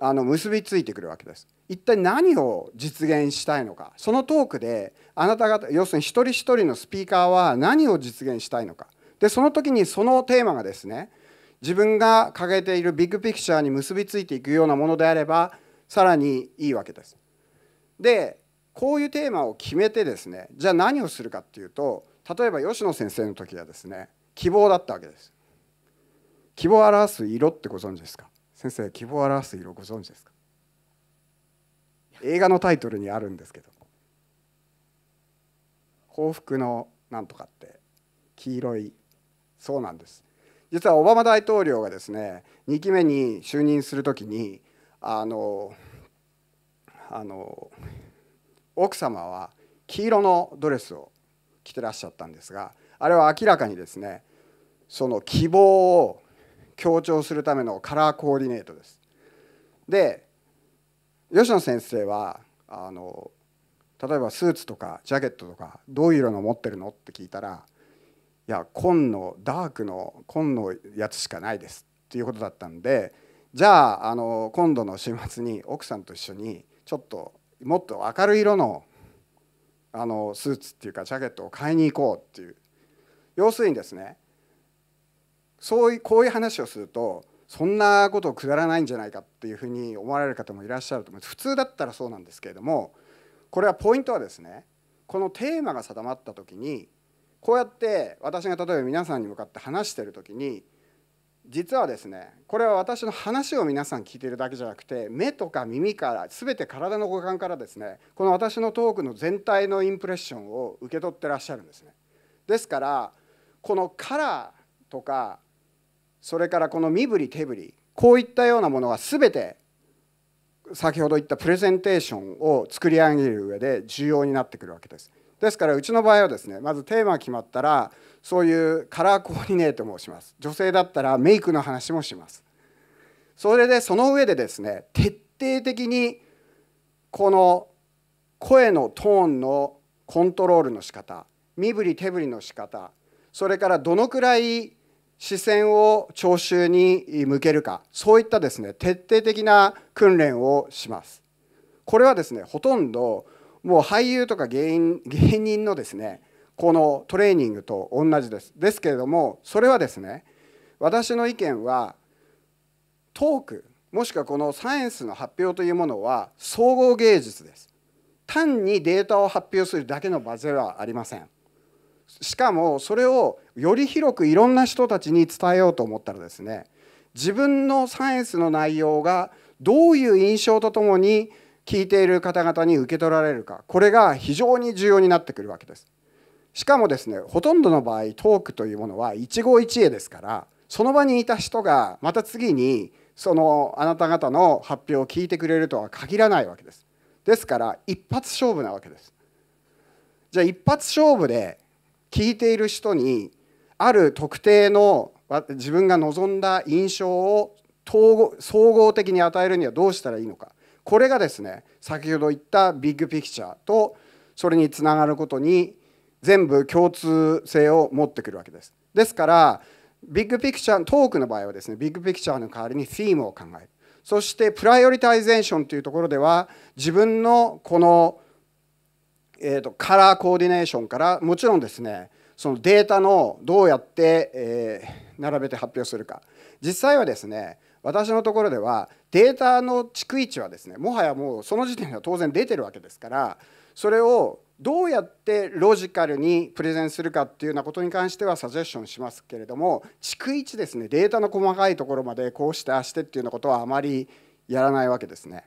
あの結びついてくるわけです一体何を実現したいのかそのトークであなた方要するに一人一人のスピーカーは何を実現したいのかでその時にそのテーマがですね自分が掲げているビッグピクチャーに結びついていくようなものであればさらにいいわけです。でこういうテーマを決めてですねじゃあ何をするかっていうと例えば吉野先生の時はですね希望だったわけです。希望を表す色ってご存知ですか先生希望を表す色ご存知ですか映画のタイトルにあるんですけど幸福のなんとかって黄色いそうなんです実はオバマ大統領がですね2期目に就任するときにあのあの奥様は黄色のドレスを着てらっしゃったんですがあれは明らかにですねその希望を強調するためのカラーコーディネートです。で吉野先生はあの例えばスーツとかジャケットとかどういう色の持ってるのって聞いたらいや紺のダークの紺のやつしかないですっていうことだったんでじゃああの今度の週末に奥さんと一緒にちょっともっと明るい色のあのスーツっていうかジャケットを買いに行こうっていう要するにですねそういうこういう話をするとそんなことをくだらないんじゃないかっていうふうに思われる方もいらっしゃると思います普通だったらそうなんですけれどもこれはポイントはですねこのテーマが定まった時にこうやって私が例えば皆さんに向かって話してる時に実はですねこれは私の話を皆さん聞いてるだけじゃなくて目とか耳から全て体の五感からですねこの私のトークの全体のインプレッションを受け取ってらっしゃるんですね。ですからこのカラーとかそれからこの身振り手振りこういったようなものは全て先ほど言ったプレゼンテーションを作り上げる上で重要になってくるわけです。ですからうちの場合はですねまずテーマが決まったらそういうカラーコーディネートもします女性だったらメイクの話もしますそれでその上でですね徹底的にこの声のトーンのコントロールの仕方身振り手振りの仕方それからどのくらい視線を聴衆に向けるかそういったですね徹底的な訓練をしますこれはですねほとんどもう俳優とか芸人 [laughs] のですねこのトレーニングと同じですですけれどもそれはですね私の意見はトークもしくはこのサイエンスの発表というものは総合芸術です単にデータを発表するだけの場ではありませんしかもそれをより広くいろんな人たちに伝えようと思ったらですね自分のサイエンスの内容がどういう印象とともに聞いている方々に受け取られるかこれが非常に重要になってくるわけです。しかもですねほとんどの場合トークというものは一期一会ですからその場にいた人がまた次にそのあなた方の発表を聞いてくれるとは限らないわけです。ですから一発勝負なわけです。じゃあ一発勝負で聞いている人にある特定の自分が望んだ印象を総合的に与えるにはどうしたらいいのかこれがですね先ほど言ったビッグピクチャーとそれにつながることに全部共通性を持ってくるわけです。ですからビッグピクチャートークの場合はですねビッグピクチャーの代わりにティームを考えるそしてプライオリタイゼーションというところでは自分のこのえーと、カラーコーディネーションからもちろんですねそのデータのどうやって、えー、並べて発表するか実際はですね私のところではデータの逐一はですねもはやもうその時点では当然出てるわけですからそれをどうやってロジカルにプレゼンするかっていうようなことに関してはサジェッションしますけれども逐一ですねデータの細かいところまでこうしてあしてっていうようなことはあまりやらないわけですね。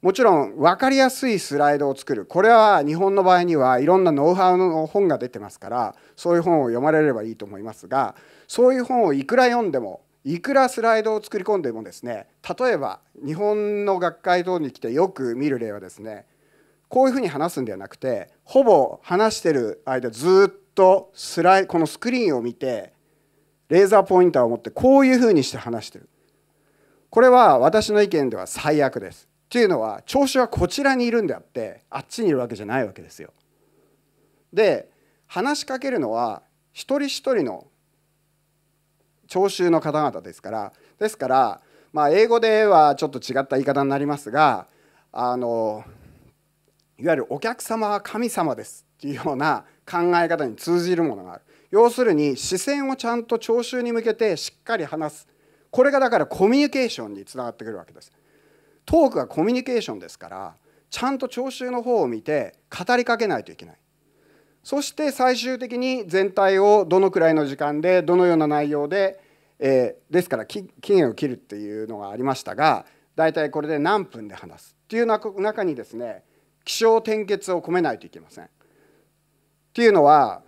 もちろん分かりやすいスライドを作るこれは日本の場合にはいろんなノウハウの本が出てますからそういう本を読まれればいいと思いますがそういう本をいくら読んでもいくらスライドを作り込んでもですね例えば日本の学会等に来てよく見る例はですねこういうふうに話すんではなくてほぼ話してる間ずっとスライこのスクリーンを見てレーザーポインターを持ってこういうふうにして話してるこれは私の意見では最悪ですっていうのは聴衆はこちらにいるんであってあっちにいるわけじゃないわけですよ。で話しかけるのは一人一人の聴衆の方々ですからですから、まあ、英語ではちょっと違った言い方になりますがあのいわゆるお客様は神様ですっていうような考え方に通じるものがある要するに視線をちゃんと聴衆に向けてしっかり話すこれがだからコミュニケーションにつながってくるわけです。トークはコミュニケーションですからちゃんと聴衆の方を見て語りかけないといけないそして最終的に全体をどのくらいの時間でどのような内容で、えー、ですから期限を切るっていうのがありましたが大体これで何分で話すっていう中にですね気象転結を込めないといけません。っていうのは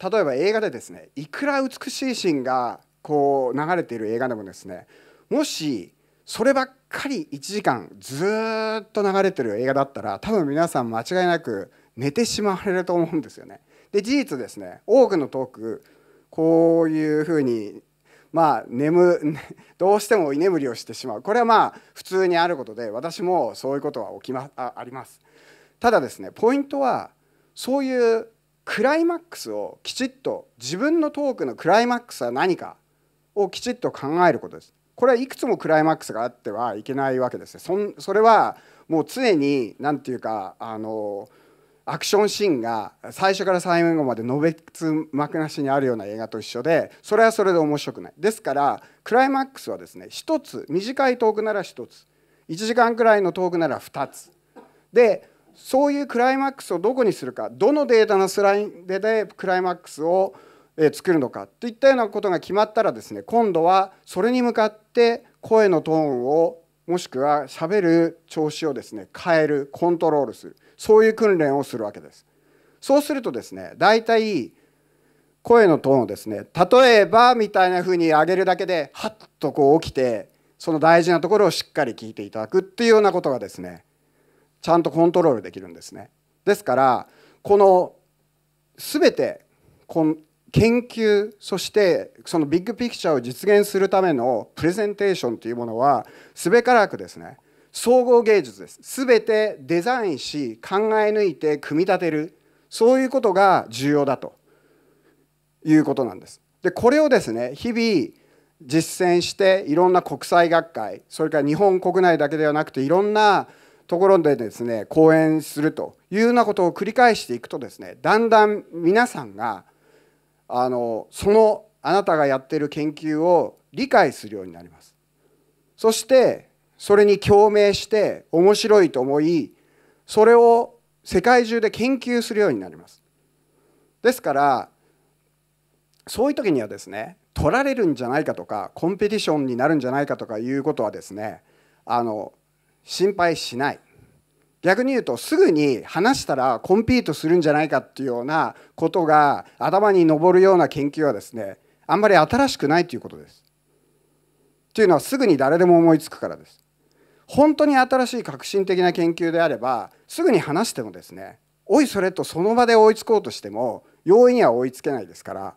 例えば映画でですねいくら美しいシーンがこう流れている映画でもですねもしそればっかり1時間ずっと流れてる映画だったら多分皆さん間違いなく寝てしまわれると思うんですよね。で事実ですね多くのトークこういうふうにまあ眠 [laughs] どうしても居眠りをしてしまうこれはまあ普通にあることで私もそういうことは起きまああります。ただですねポイントはそういうクライマックスをきちっと自分のトークのクライマックスは何かをきちっと考えることです。これはいくつもクライマックスがあってはいけないわけですそんそれはもう常に何て言うかあのアクションシーンが最初から最後までのべつ幕なしにあるような映画と一緒でそれはそれで面白くないですからクライマックスはですね1つ短いトークなら1つ1時間くらいのトークなら2つでそういうクライマックスをどこにするかどのデータのスライドでクライマックスを作るのかといったようなことが決まったらですね今度はそれに向かって声のトーンをもしくはしゃべる調子をですね変えるコントロールするそういう訓練をするわけです。そうするとですね大体声のトーンをですね例えばみたいなふうに上げるだけでハッとこう起きてその大事なところをしっかり聞いていただくっていうようなことがですねちゃんとコントロールできるんですね。ですからこの全て研究そしてそのビッグピクチャーを実現するためのプレゼンテーションというものはすべからくですね総合芸術です全てデザインし考え抜いて組み立てるそういうことが重要だということなんです。でこれをですね日々実践していろんな国際学会それから日本国内だけではなくていろんなところでですね講演するというようなことを繰り返していくとですねだんだん皆さんがあのそのあなたがやってる研究を理解するようになりますそしてそれに共鳴して面白いと思いそれを世界中で研究するようになりますですからそういう時にはですね取られるんじゃないかとかコンペティションになるんじゃないかとかいうことはですねあの心配しない逆に言うとすぐに話したらコンピートするんじゃないかっていうようなことが頭に上るような研究はですねあんまり新しくないということです。というのはすぐに誰でも思いつくからです。本当に新しい革新的な研究であればすぐに話してもですねおいそれとその場で追いつこうとしても容易には追いつけないですから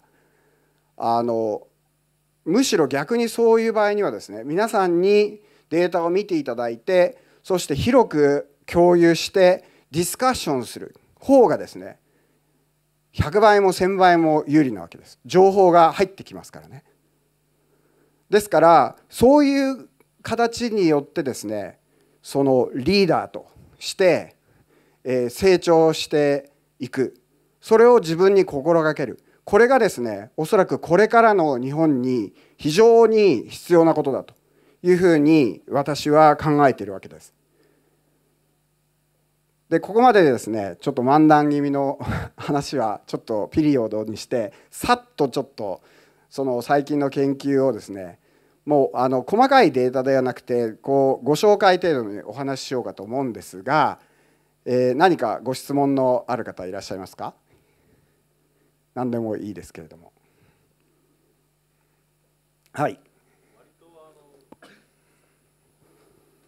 あのむしろ逆にそういう場合にはですね皆さんにデータを見ていただいてそして広く共有してディスカッションする方がですね100倍も1000倍も有利なわけです情報が入ってきますからねですからそういう形によってですねそのリーダーとして成長していくそれを自分に心がけるこれがですねおそらくこれからの日本に非常に必要なことだというふうに私は考えているわけです。でここまでですねちょっと漫談気味の [laughs] 話はちょっとピリオドにしてさっとちょっとその最近の研究をですねもうあの細かいデータではなくてこうご紹介程度にお話ししようかと思うんですが、えー、何かご質問のある方いらっしゃいますか何でもいいですけれども。はい。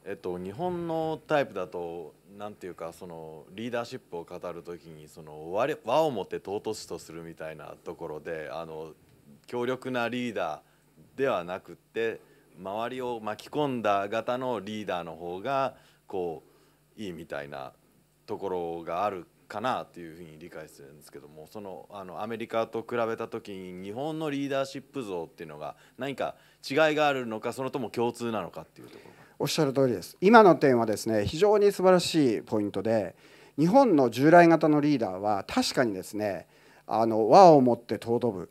えっと、日本のタイプだとなんていうかそのリーダーシップを語る時にその和をもって尊しとするみたいなところであの強力なリーダーではなくって周りを巻き込んだ型のリーダーの方がこういいみたいなところがあるかなというふうに理解するんですけどもそのあのアメリカと比べた時に日本のリーダーシップ像っていうのが何か違いがあるのかそれとも共通なのかっていうところが。おっしゃる通りです今の点はですね非常に素晴らしいポイントで日本の従来型のリーダーは確かにですねあの和を持って尊ぶ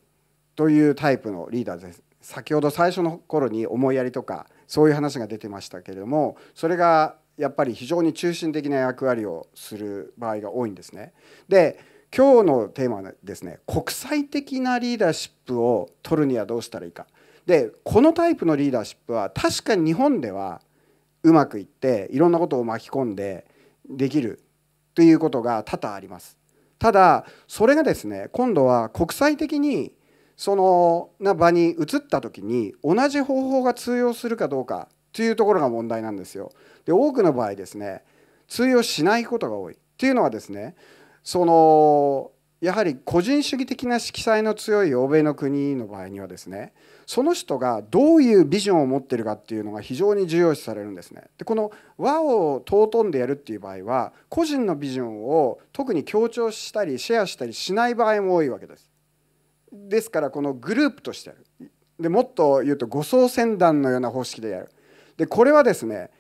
というタイプのリーダーです先ほど最初の頃に思いやりとかそういう話が出てましたけれどもそれがやっぱり非常に中心的な役割をする場合が多いんですね。で今日のテーマはですね国際的なリーダーシップを取るにはどうしたらいいか。でこのタイプのリーダーシップは確かに日本ではうまくいっていろんなことを巻き込んでできるということが多々あります。ただそれがですね今度は国際的にそのな場に移った時に同じ方法が通用するかどうかというところが問題なんですよ。で多くの場合ですね通用しないことが多いっていうのはですねそのやはり個人主義的な色彩の強い欧米の国の場合にはですねその人がどういうビジョンを持ってるかっていうのが非常に重要視されるんですね。でこの和を尊んでやるっていう場合は個人のビジョンを特に強調したりシェアしたりしない場合も多いわけです。ですからこのグループとしてやる。でもっと言うと五層船団のような方式でやる。でこれはですね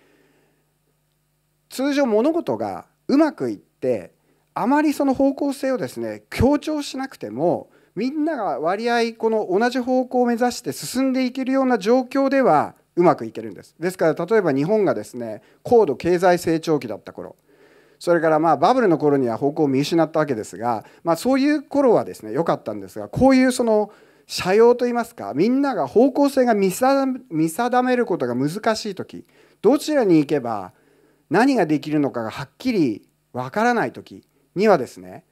通常物事がうまくいってあまりその方向性をですね強調しなくてもみんなが割合この同じ方向を目指して進んでいけるような状況ではうまくいけるんですですから例えば日本がですね高度経済成長期だった頃それからまあバブルの頃には方向を見失ったわけですが、まあ、そういう頃はですね良かったんですがこういうその社用といいますかみんなが方向性が見定めることが難しい時どちらに行けば何ができるのかがはっきりわからない時にはですね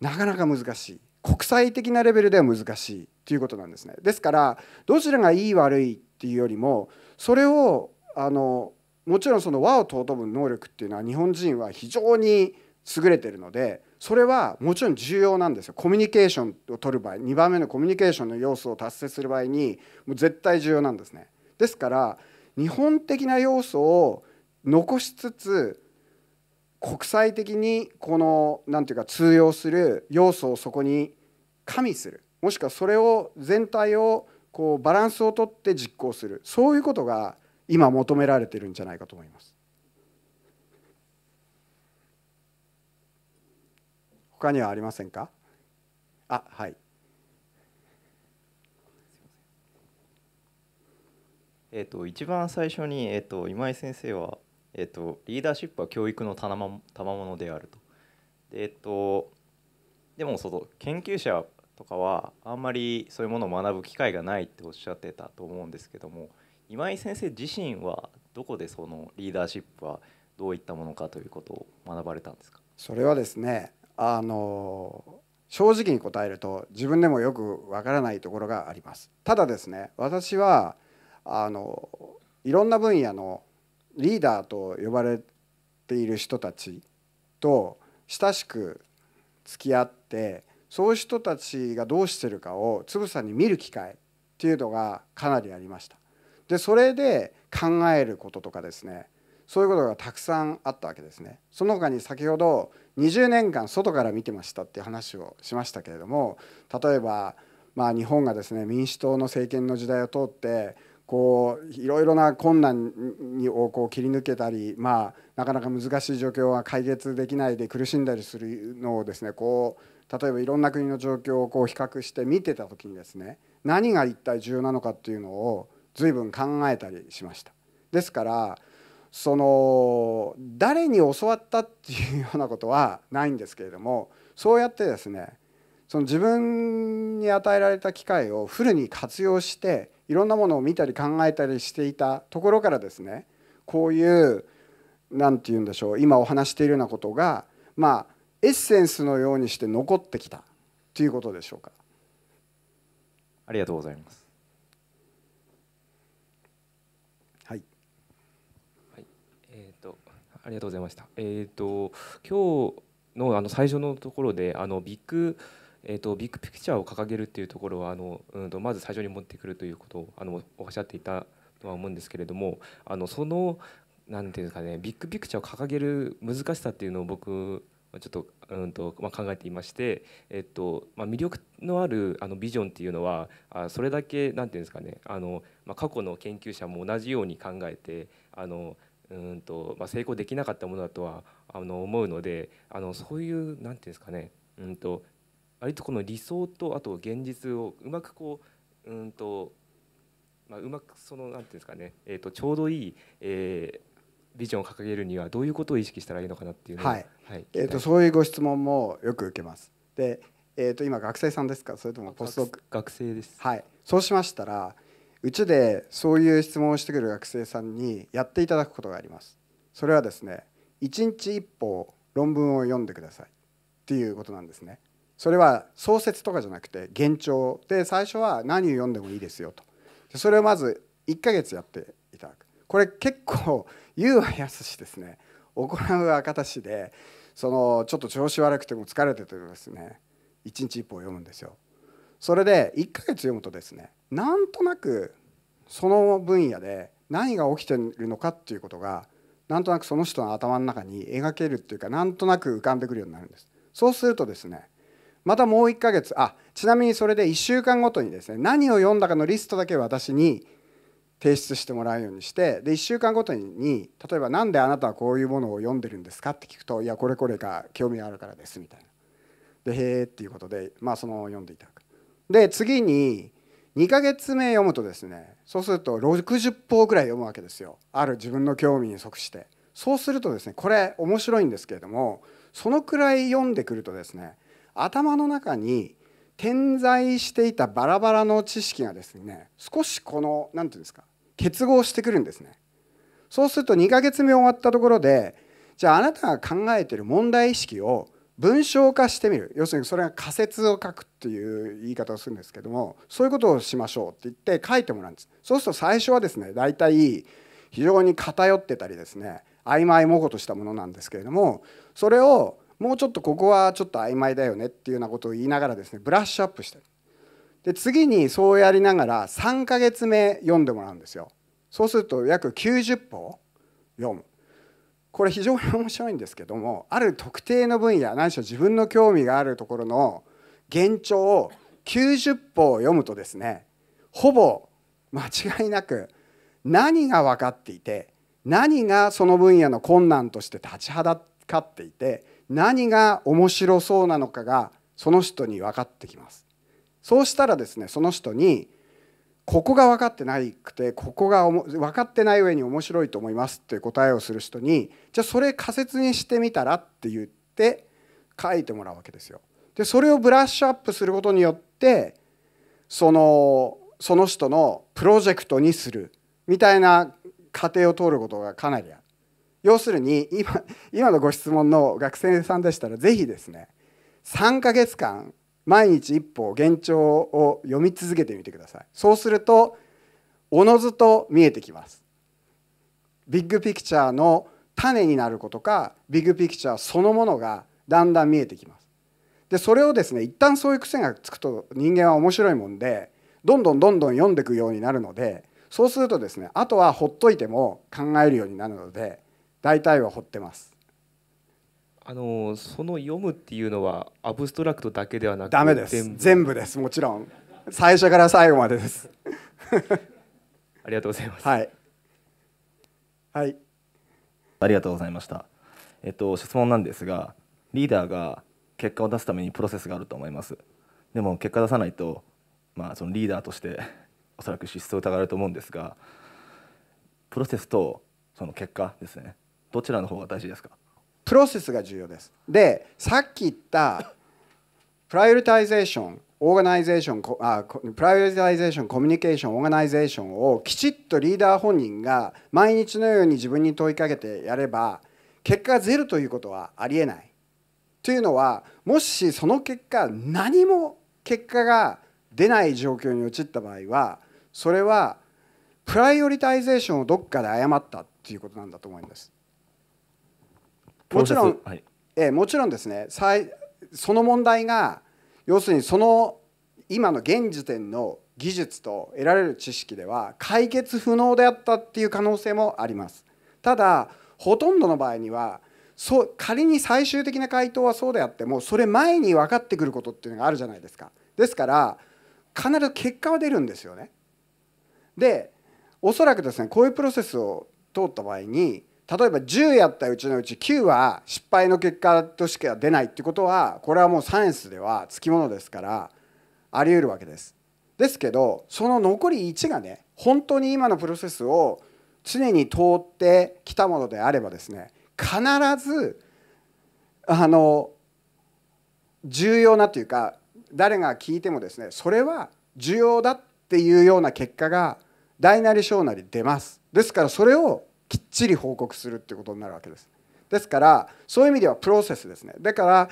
なかなか難しい。国際的なレベルでは難しいということなんですね。ですからどちらがいい悪いっていうよりもそれをあのもちろんその和を尊ぶ能力っていうのは日本人は非常に優れてるのでそれはもちろん重要なんですよコミュニケーションを取る場合2番目のコミュニケーションの要素を達成する場合にもう絶対重要なんですね。ですから日本的な要素を残しつつ国際的にこの何ていうか通用する要素をそこに加味するもしくはそれを全体をこうバランスをとって実行するそういうことが今求められてるんじゃないかと思います。他にはありませんかあはいえっと、一番最初に、えっと今井先生はえっと、リーダーシップは教育のたまものであると。でえっと、でもその研究者とかはあんまりそういうものを学ぶ機会がないっておっしゃってたと思うんですけども今井先生自身はどこでそのリーダーシップはどういったものかということを学ばれたんですかそれはですねあの正直に答えると自分でもよくわからないところがあります。ただですね私はあのいろんな分野のリーダーと呼ばれている人たちと親しく付き合ってそういう人たちがどうしてるかをつぶさに見る機会っていうのがかなりありました。でそれで考えることとかですねそういうことがたくさんあったわけですね。その他に先ほど20年間外から見てましたっていう話をしましたけれども例えばまあ日本がですね民主党の政権の時代を通ってこういろいろな困難をこう切り抜けたり、まあ、なかなか難しい状況は解決できないで苦しんだりするのをですねこう例えばいろんな国の状況をこう比較して見てた時にですね何が一体重要なのかっていうのを随分考えたりしました。ですからその誰に教わったっていうようなことはないんですけれどもそうやってですねその自分に与えられた機会をフルに活用していろんなものを見たり考えたりしていたところからですねこういう何て言うんでしょう今お話しているようなことがまあエッセンスのようにして残ってきたということでしょうかありがとうございます。はい。はい。えっ、ー、とありがとうございました。えっ、ー、と今日のあの最初のところであのビッグえっと、ビッグピクチャーを掲げるっていうところはあの、うんと、まず最初に持ってくるということをあのおっしゃっていたとは思うんですけれどもあのその何て言うんですかねビッグピクチャーを掲げる難しさっていうのを僕ちょっと,、うんとまあ、考えていまして、えっとまあ、魅力のあるあのビジョンっていうのはあそれだけ何て言うんですかねあの、まあ、過去の研究者も同じように考えてあのうんと、まあ、成功できなかったものだとはあの思うのであのそういう何て言うんですかねうんと割とこの理想とあと現実をうまくこううんと、まあ、うまくそのなんていうんですかね、えー、とちょうどいい、えー、ビジョンを掲げるにはどういうことを意識したらいいのかなっていうはい、はい、えーと、そういうご質問もよく受けます。で、えー、と今学生さんですかそれともポスト学生です、はい、そうしましたらうちでそういう質問をしてくる学生さんにやっていただくことがあります。それはですね1日1歩論文を読んでくださいっていうことなんですね。それは創設とかじゃなくて幻聴で最初は何を読んでもいいですよとそれをまず1ヶ月やっていただくこれ結構言うはやすしですね行うはかたしでそのちょっと調子悪くても疲れててですね1日1本読むんですよそれで1ヶ月読むとですねなんとなくその分野で何が起きてるのかっていうことがなんとなくその人の頭の中に描けるっていうかなんとなく浮かんでくるようになるんですそうするとですねまたもう1ヶ月あちなみにそれで1週間ごとにですね何を読んだかのリストだけ私に提出してもらうようにしてで1週間ごとに例えば「何であなたはこういうものを読んでるんですか?」って聞くと「いやこれこれが興味があるからです」みたいな。で「へえ」っていうことでまあその読んでいただく。で次に2ヶ月目読むとですねそうすると60本ぐらい読むわけですよある自分の興味に即してそうするとですねこれ面白いんですけれどもそのくらい読んでくるとですね頭の中に点在していたバラバラの知識がですね少しこの何て言うんですか結合してくるんですねそうすると2ヶ月目終わったところでじゃああなたが考えてる問題意識を文章化してみる要するにそれが仮説を書くっていう言い方をするんですけどもそういうことをしましょうって言って書いてもらうんですそうすると最初はですね大体非常に偏ってたりですね曖昧模倣としたものなんですけれどもそれをもうちょっとここはちょっと曖昧だよねっていうようなことを言いながらですねブラッシュアップしてで次にそうやりながら3ヶ月目読んでもらうんですよそうすると約90歩読むこれ非常に面白いんですけどもある特定の分野何しろ自分の興味があるところの現状を90歩を読むとですねほぼ間違いなく何が分かっていて何がその分野の困難として立ちはだかっていて何が面白そうなのかがその人に分かってきますそうしたらですねその人にここが分かってないくてここが分かってない上に面白いと思いますっていう答えをする人にじゃあそれ仮説にしてみたらって言って書いてもらうわけですよ。でそれをブラッシュアップすることによってそのその人のプロジェクトにするみたいな過程を通ることがかなりある。要するに今今のご質問の学生さんでしたら是非ですね3ヶ月間毎日一歩幻聴を読み続けてみてくださいそうするとおのずと見えてきますビッグピクチャーの種になることかビッグピクチャーそのものがだんだん見えてきますでそれをですね一旦そういう癖がつくと人間は面白いもんでどんどんどんどん読んでいくようになるのでそうするとですねあとはほっといても考えるようになるので大体は掘ってます。あのその読むっていうのはアブストラクトだけではなくダメです全部ですもちろん最初から最後までです [laughs] ありがとうございますはい、はい、ありがとうございましたえっと質問なんですがリーダーが結果を出すためにプロセスがあると思いますでも結果出さないとまあそのリーダーとして [laughs] おそらく資質を疑われると思うんですがプロセスとその結果ですねどちらの方が大事ですかプロセスが重要です。でさっき言ったプライオリタイゼーションオーガナイゼーションあプライオリタイゼーションコミュニケーションオーガナイゼーションをきちっとリーダー本人が毎日のように自分に問いかけてやれば結果がゼロということはありえない。というのはもしその結果何も結果が出ない状況に陥った場合はそれはプライオリタイゼーションをどっかで誤ったっていうことなんだと思います。もちろん、はい、えもちろんですねその問題が要するにその今の現時点の技術と得られる知識では解決不能であったっていう可能性もありますただほとんどの場合にはそう仮に最終的な回答はそうであってもそれ前に分かってくることっていうのがあるじゃないですかですから必ず結果は出るんですよねでおそらくですねこういうプロセスを通った場合に例えば10やったうちのうち9は失敗の結果としか出ないってことはこれはもうサイエンスではつきものですからあり得るわけです。ですけどその残り1がね本当に今のプロセスを常に通ってきたものであればですね必ずあの重要なというか誰が聞いてもですねそれは重要だっていうような結果が大なり小なり出ます。ですからそれをきっちり報告するっていうことになるわけです。ですからそういう意味ではプロセスですね。だから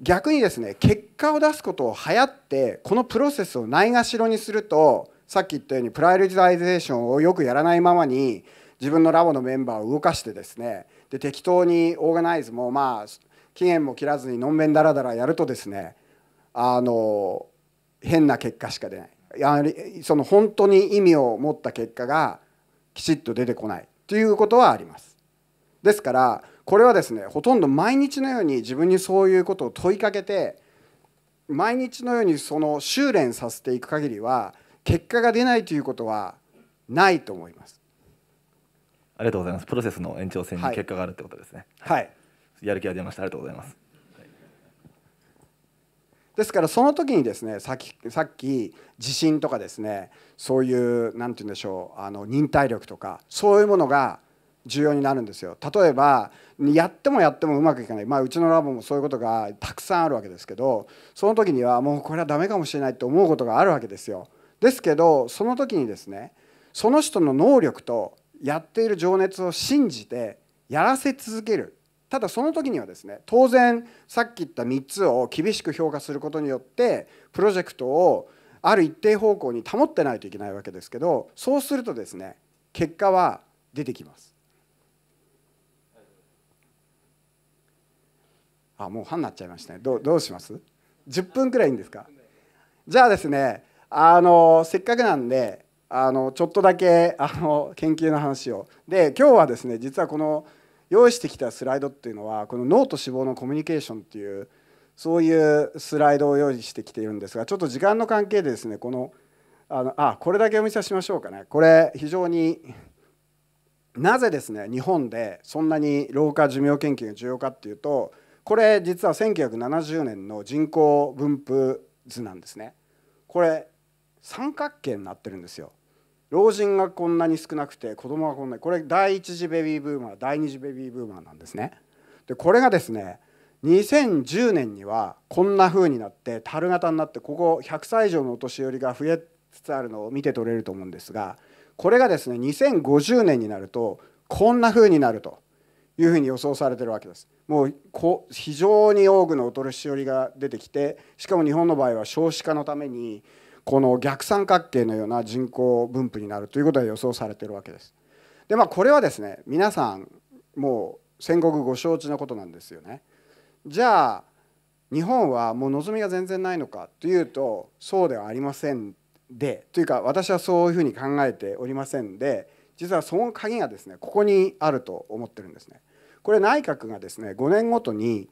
逆にですね結果を出すことを流行ってこのプロセスをないがしろにするとさっき言ったようにプライオリザイゼーションをよくやらないままに自分のラボのメンバーを動かしてですねで適当にオーガナイズもまあ期限も切らずにのんべんだらだらやるとですねあの変な結果しか出ないやはりその本当に意味を持った結果がきちっと出てこないということはありますですからこれはですねほとんど毎日のように自分にそういうことを問いかけて毎日のようにその修練させていく限りは結果が出ないということはないと思いますありがとうございますプロセスの延長線に結果があるってことですね、はい、はい、やる気が出ましたありがとうございますですからその時にですねさっきさっき地震とかですねそういう何て言うんでしょうあの忍耐力とかそういうものが重要になるんですよ例えばやってもやってもうまくいかない、まあ、うちのラボもそういうことがたくさんあるわけですけどその時にはもうこれはダメかもしれないって思うことがあるわけですよ。ですけどその時にですねその人の能力とやっている情熱を信じてやらせ続けるただその時にはですね当然さっき言った3つを厳しく評価することによってプロジェクトをある一定方向に保ってないといけないわけですけどそうするとですね結果は出てきます。あもう半になっちゃいましたねどどうします ?10 分くらいいんですかじゃあですねあのせっかくなんであのちょっとだけあの研究の話をで今日はですね実はこの用意してきたスライドっていうのはこの脳と脂肪のコミュニケーションっていうそういうスライドを用意してきているんですがちょっと時間の関係でですねこのあのあこれだけお見せしましょうかねこれ非常になぜですね日本でそんなに老化寿命研究が重要かっていうとこれ実は1970年の人口分布図なんですね。これ三角形になってるんですよ老人がこんなに少なくて子供がこんなにこれ第一次ベビーブーマー第二次ベビーブーマーなんですね。でこれがですね2010年にはこんな風になって樽型になってここ100歳以上のお年寄りが増えつつあるのを見て取れると思うんですがこれがですね2050年になるとこんな風になるというふに予想されてるわけです。もう非常に多くのお年寄りが出てきてしかも日本の場合は少子化のためにこの逆三角形のような人口分布になるということが予想されてるわけです。でまあこれはですね皆さんもう戦国ご承知のことなんですよね。じゃあ日本はもう望みが全然ないのかというとそうではありませんでというか私はそういうふうに考えておりませんで実はその鍵がですねここにあると思ってるんですね。これ内閣がですね5年ごとに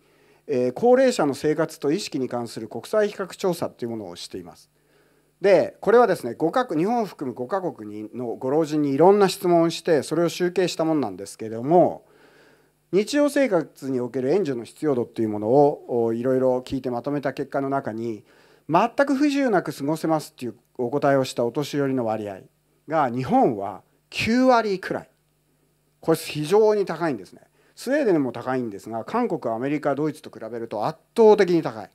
高齢者の生活と意識に関する国際比較調査というものをしています。でこれはですね5カ日本を含む5か国のご老人にいろんな質問をしてそれを集計したものなんですけれども日常生活における援助の必要度っていうものをいろいろ聞いてまとめた結果の中に全く不自由なく過ごせますっていうお答えをしたお年寄りの割合が日本は9割くらいこれ非常に高いんですねスウェーデンも高いんですが韓国アメリカドイツと比べると圧倒的に高い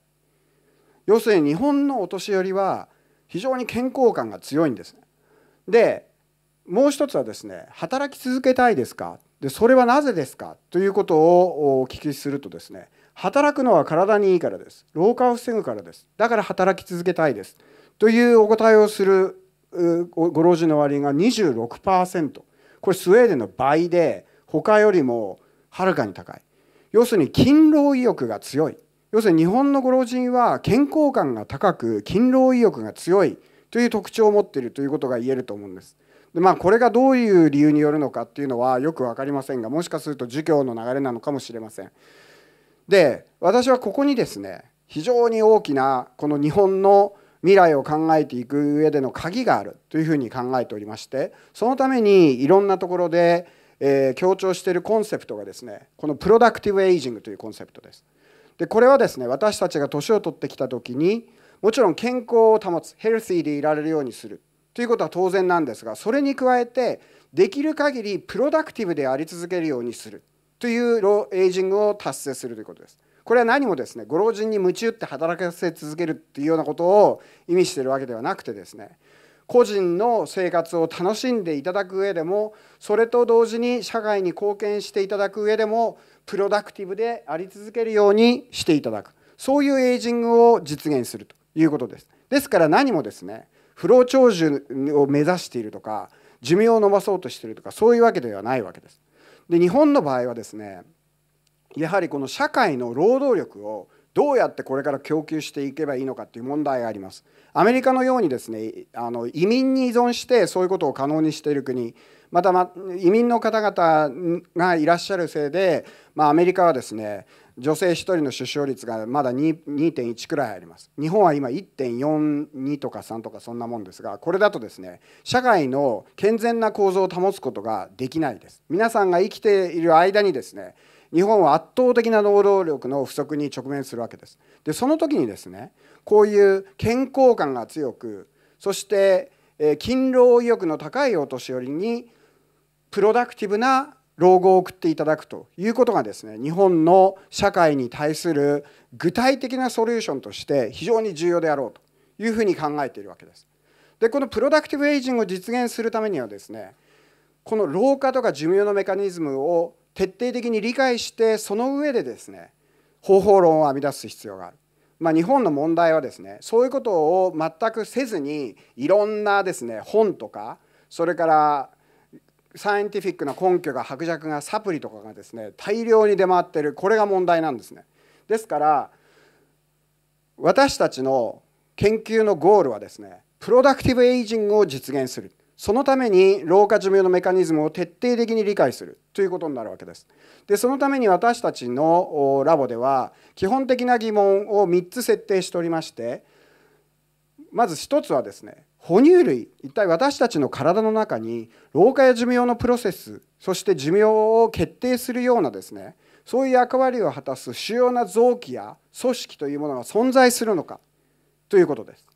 要するに日本のお年寄りは非常に健康感が強いんです、でもう一つはですね働き続けたいですかでそれはなぜですかということをお聞きするとですね働くのは体にいいからです老化を防ぐからですだから働き続けたいですというお答えをするご老人の割合が26%これスウェーデンの倍で他よりもはるかに高い要するに勤労意欲が強い要するに日本のご老人は健康感が高く勤労意欲が強いという特徴を持っているということが言えると思うんです。でまあ、これがどういう理由によるのかっていうのはよく分かりませんがもしかすると儒教の流れなのかもしれません。で私はここにですね非常に大きなこの日本の未来を考えていく上での鍵があるというふうに考えておりましてそのためにいろんなところで、えー、強調しているコンセプトがですねこのプロダクティブエイジングというコンセプトです。でこれはですね私たちが年を取ってきた時にもちろん健康を保つヘルシーでいられるようにするということは当然なんですがそれに加えてできる限りプロダクティブであり続けるようにするというローエイジングを達成するということです。これは何もですねご老人に夢中って働かせ続けるっていうようなことを意味しているわけではなくてですね個人の生活を楽しんでいただく上でもそれと同時に社会に貢献していただく上でもプロダクティブであり続けるようにしていただくそういうエイジングを実現するということですですから何もですね不老長寿を目指しているとか寿命を延ばそうとしているとかそういうわけではないわけですで日本の場合はですねやはりこの社会の労働力をどうやってこれから供給していけばいいのかという問題があります。アメリカのようにですねあの移民に依存してそういうことを可能にしている国また、ま、移民の方々がいらっしゃるせいで、まあ、アメリカはですね女性1人の出生率がまだ2.1くらいあります日本は今1.42とか3とかそんなもんですがこれだとですね社会の健全な構造を保つことができないです皆さんが生きている間にですね日本は圧倒的な労働力の不足に直面するわけです。でその時にですねこういう健康感が強くそして勤労意欲の高いお年寄りにプロダクティブな老後を送っていただくということがですね日本の社会に対する具体的なソリューションとして非常に重要であろうというふうに考えているわけです。でこのプロダクティブエイジングを実現するためにはですねこの老化とか寿命のメカニズムを徹底的に理解してその上でですね方法論を編み出す必要がある。まあ、日本の問題はですねそういうことを全くせずにいろんなですね本とかそれからサイエンティフィックな根拠が薄弱がサプリとかがですね大量に出回ってるこれが問題なんですね。ですから私たちの研究のゴールはですねプロダクティブエイジングを実現するそのために老化寿命のメカニズムを徹底的に理解するということになるわけです。でそのために私たちのラボでは基本的な疑問を3つ設定しておりましてまず1つはですね哺乳類一体私たちの体の中に老化や寿命のプロセスそして寿命を決定するようなですねそういう役割を果たす主要な臓器や組織というものが存在するのかということです。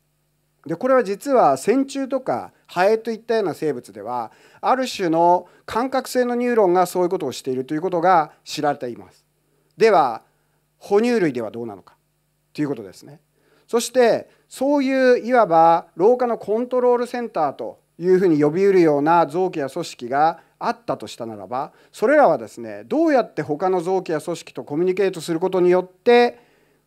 でこれは実は線虫とかハエといったような生物ではある種の感覚性のニューロンがそういうことをしているということが知られています。では哺乳類ではどうなのかということですね。そしてそういういわば老化のコントロールセンターというふうに呼びうるような臓器や組織があったとしたならばそれらはですねどうやって他の臓器や組織とコミュニケートすることによって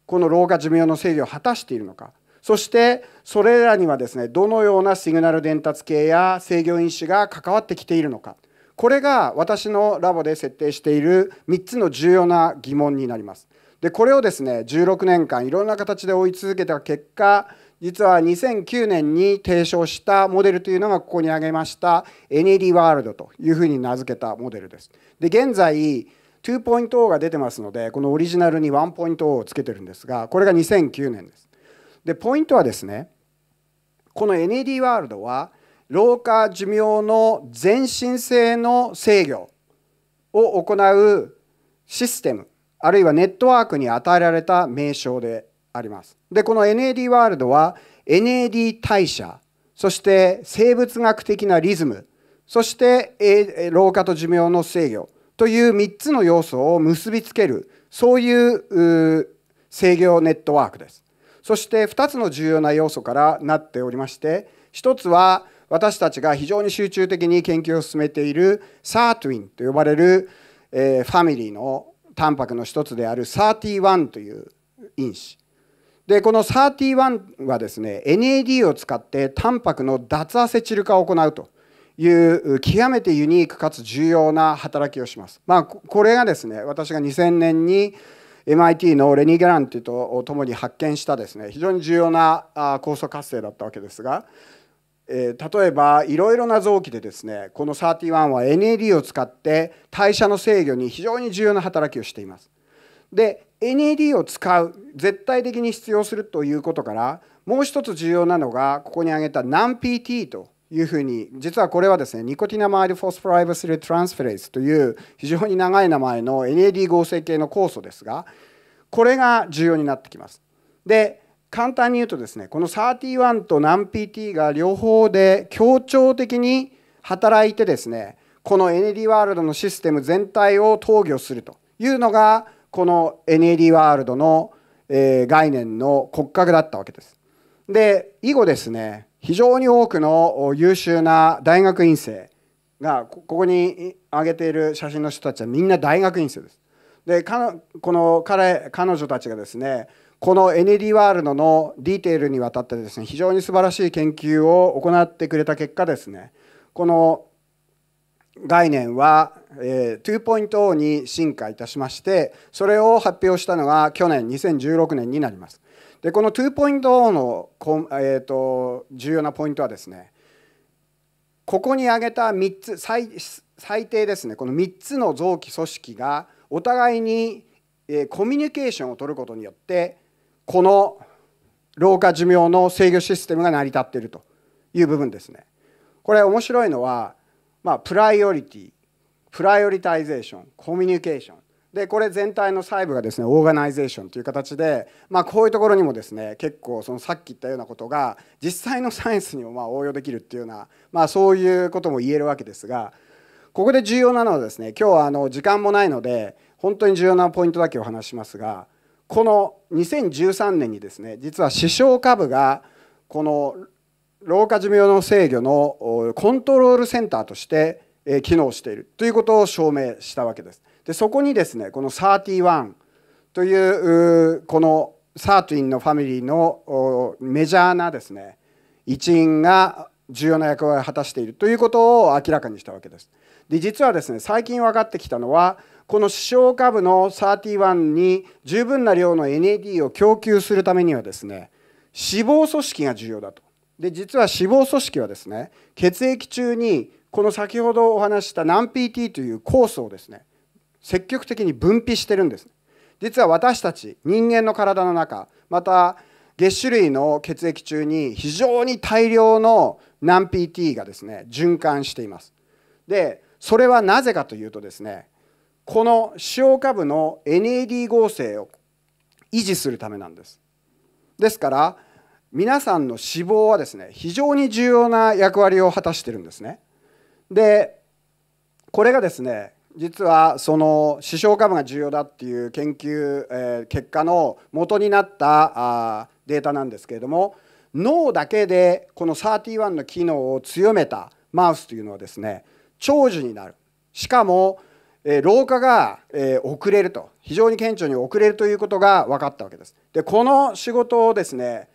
この老化寿命の制御を果たしているのかそしてそれらにはですねどのようなシグナル伝達系や制御因子が関わってきているのかこれが私のラボで設定している3つの重要な疑問になります。でこれをですね16年間いろんな形で追い続けた結果実は2009年に提唱したモデルというのがここに挙げました NAD ワールドというふうに名付けたモデルです。で現在2.0が出てますのでこのオリジナルに1.0をつけてるんですがこれが2009年です。でポイントはですねこの NED ワールドは老化寿命の全身性の制御を行うシステムあるいはネットワークに与えられた名称であります。でこの NAD ワールドは NAD 代謝そして生物学的なリズムそして老化と寿命の制御という3つの要素を結びつけるそういう制御ネットワークです。そして2つの重要な要素からなっておりまして1つは私たちが非常に集中的に研究を進めているサートゥインと呼ばれる、えファミリーのタンパクの1つである31という因子でこの31はですね NAD を使ってタンパクの脱アセチル化を行うという極めてユニークかつ重要な働きをします。まあ、これがですね私が2000年に MIT のレニー・ギャランティと共に発見したですね非常に重要な酵素活性だったわけですが、え例えばいろいろな臓器でですねこの31は NAD を使って代謝の制御に非常に重要な働きをしています。で NAD を使う絶対的に必要するということからもう一つ重要なのがここに挙げた NAMPT というふうに実はこれはですねニコティナマイルフォスプライブスルトランスフェレイスという非常に長い名前の NAD 合成系の酵素ですがこれが重要になってきます。で簡単に言うとですねこの31と NAMPT が両方で協調的に働いてですねこの NAD ワールドのシステム全体を討与するというのがこの NAD ワールドの概念の骨格だったわけです。で以後ですね非常に多くの優秀な大学院生がここに挙げている写真の人たちはみんな大学院生です。でこの彼彼女たちがですねこの ND ワールドのディテールにわたってですね非常に素晴らしい研究を行ってくれた結果ですねこの概念は、えー、2.0に進化いたしましてそれを発表したのが去年2016年になります。でこの2.0の、えーと、重要なポイントはですねここに挙げた3つ最最低ですねこの3つの臓器組織がお互いに、えコミュニケーションを取ることによってこの老化寿命の制御システムが成り立っているという部分ですね。これ面白いのは、まあ、プライオリティプライオリタイゼーションコミュニケーションでこれ全体の細部がですねオーガナイゼーションという形で、まあ、こういうところにもですね結構そのさっき言ったようなことが実際のサイエンスにもま応用できるっていうような、まあ、そういうことも言えるわけですがここで重要なのはですね今日はあの時間もないので本当に重要なポイントだけお話しますがこの2013年にですね実は視床下部がこの老化寿命の制御のコントロールセンターとして機能しているということを証明したわけです。でそこにですねこの31というこのサーインのファミリーのメジャーなですね一員が重要な役割を果たしているということを明らかにしたわけです。で実はですね最近分かってきたのはこの視床下部の31に十分な量の NAD を供給するためにはですね脂肪組織が重要だと。で実は脂肪組織はですね血液中にこの先ほどお話した NAMPT という酵素をですね積極的に分泌してるんです実は私たち人間の体の中また月種類の血液中に非常に大量の難 PT がですね循環していますでそれはなぜかというとですねこの塩化部の NAD 合成を維持するためなんですですから皆さんの脂肪はですね非常に重要な役割を果たしてるんですねでこれがですね実はその視床下部が重要だっていう研究、えー、結果の元になったあデータなんですけれども脳だけでこの31の機能を強めたマウスというのはですね長寿になるしかも、えー、老化が、えー、遅れると非常に顕著に遅れるということが分かったわけです。でこの仕事をですね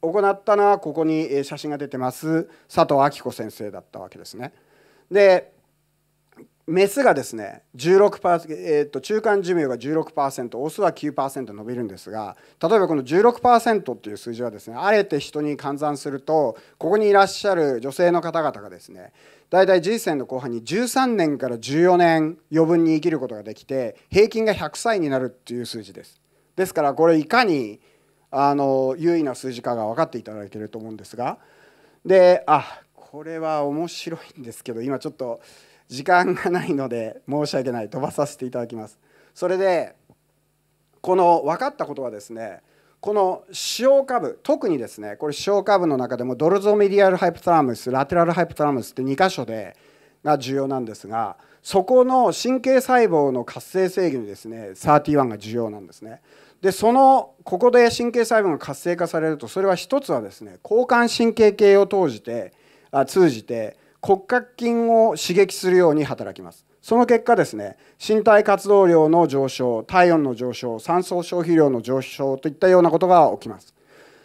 行ったのはここに写真が出てます佐藤明子先生だったわけですね。でメスがですね16%、えー、と中間寿命が16%オスは9%伸びるんですが例えばこの16%っていう数字はですねあえて人に換算するとここにいらっしゃる女性の方々がですね大体人生の後半に13年から14年余分に生きることができて平均が100歳になるっていう数字です。ですからこれいかにあの優位な数字かが分かっていただけると思うんですがであこれは面白いんですけど今ちょっと。時間がないので申し訳ない飛ばさせていただきますそれでこの分かったことはですねこの視床下部特にですねこれ視床下部の中でもドルゾメディアルハイプトラムスラテラルハイプトラムスって2箇所でが重要なんですがそこの神経細胞の活性制御にですね31が重要なんですねでそのここで神経細胞が活性化されるとそれは一つはですね交感神経系を通じてあ通じて骨格筋を刺激するように働きますその結果ですね身体活動量の上昇体温の上昇酸素消費量の上昇といったようなことが起きます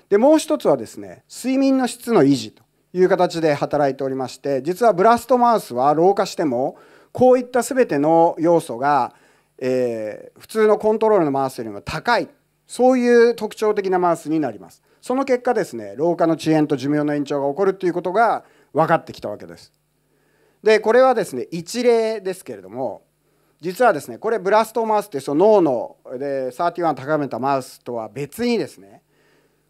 でもう一つはですね睡眠の質の維持という形で働いておりまして実はブラストマウスは老化してもこういった全ての要素が、えー、普通のコントロールのマウスよりも高いそういう特徴的なマウスになりますその結果ですね老化の遅延と寿命の延長が起こるということが分かってきたわけです。でこれはですね一例ですけれども実はですねこれブラストマウスってその脳ので31高めたマウスとは別にですね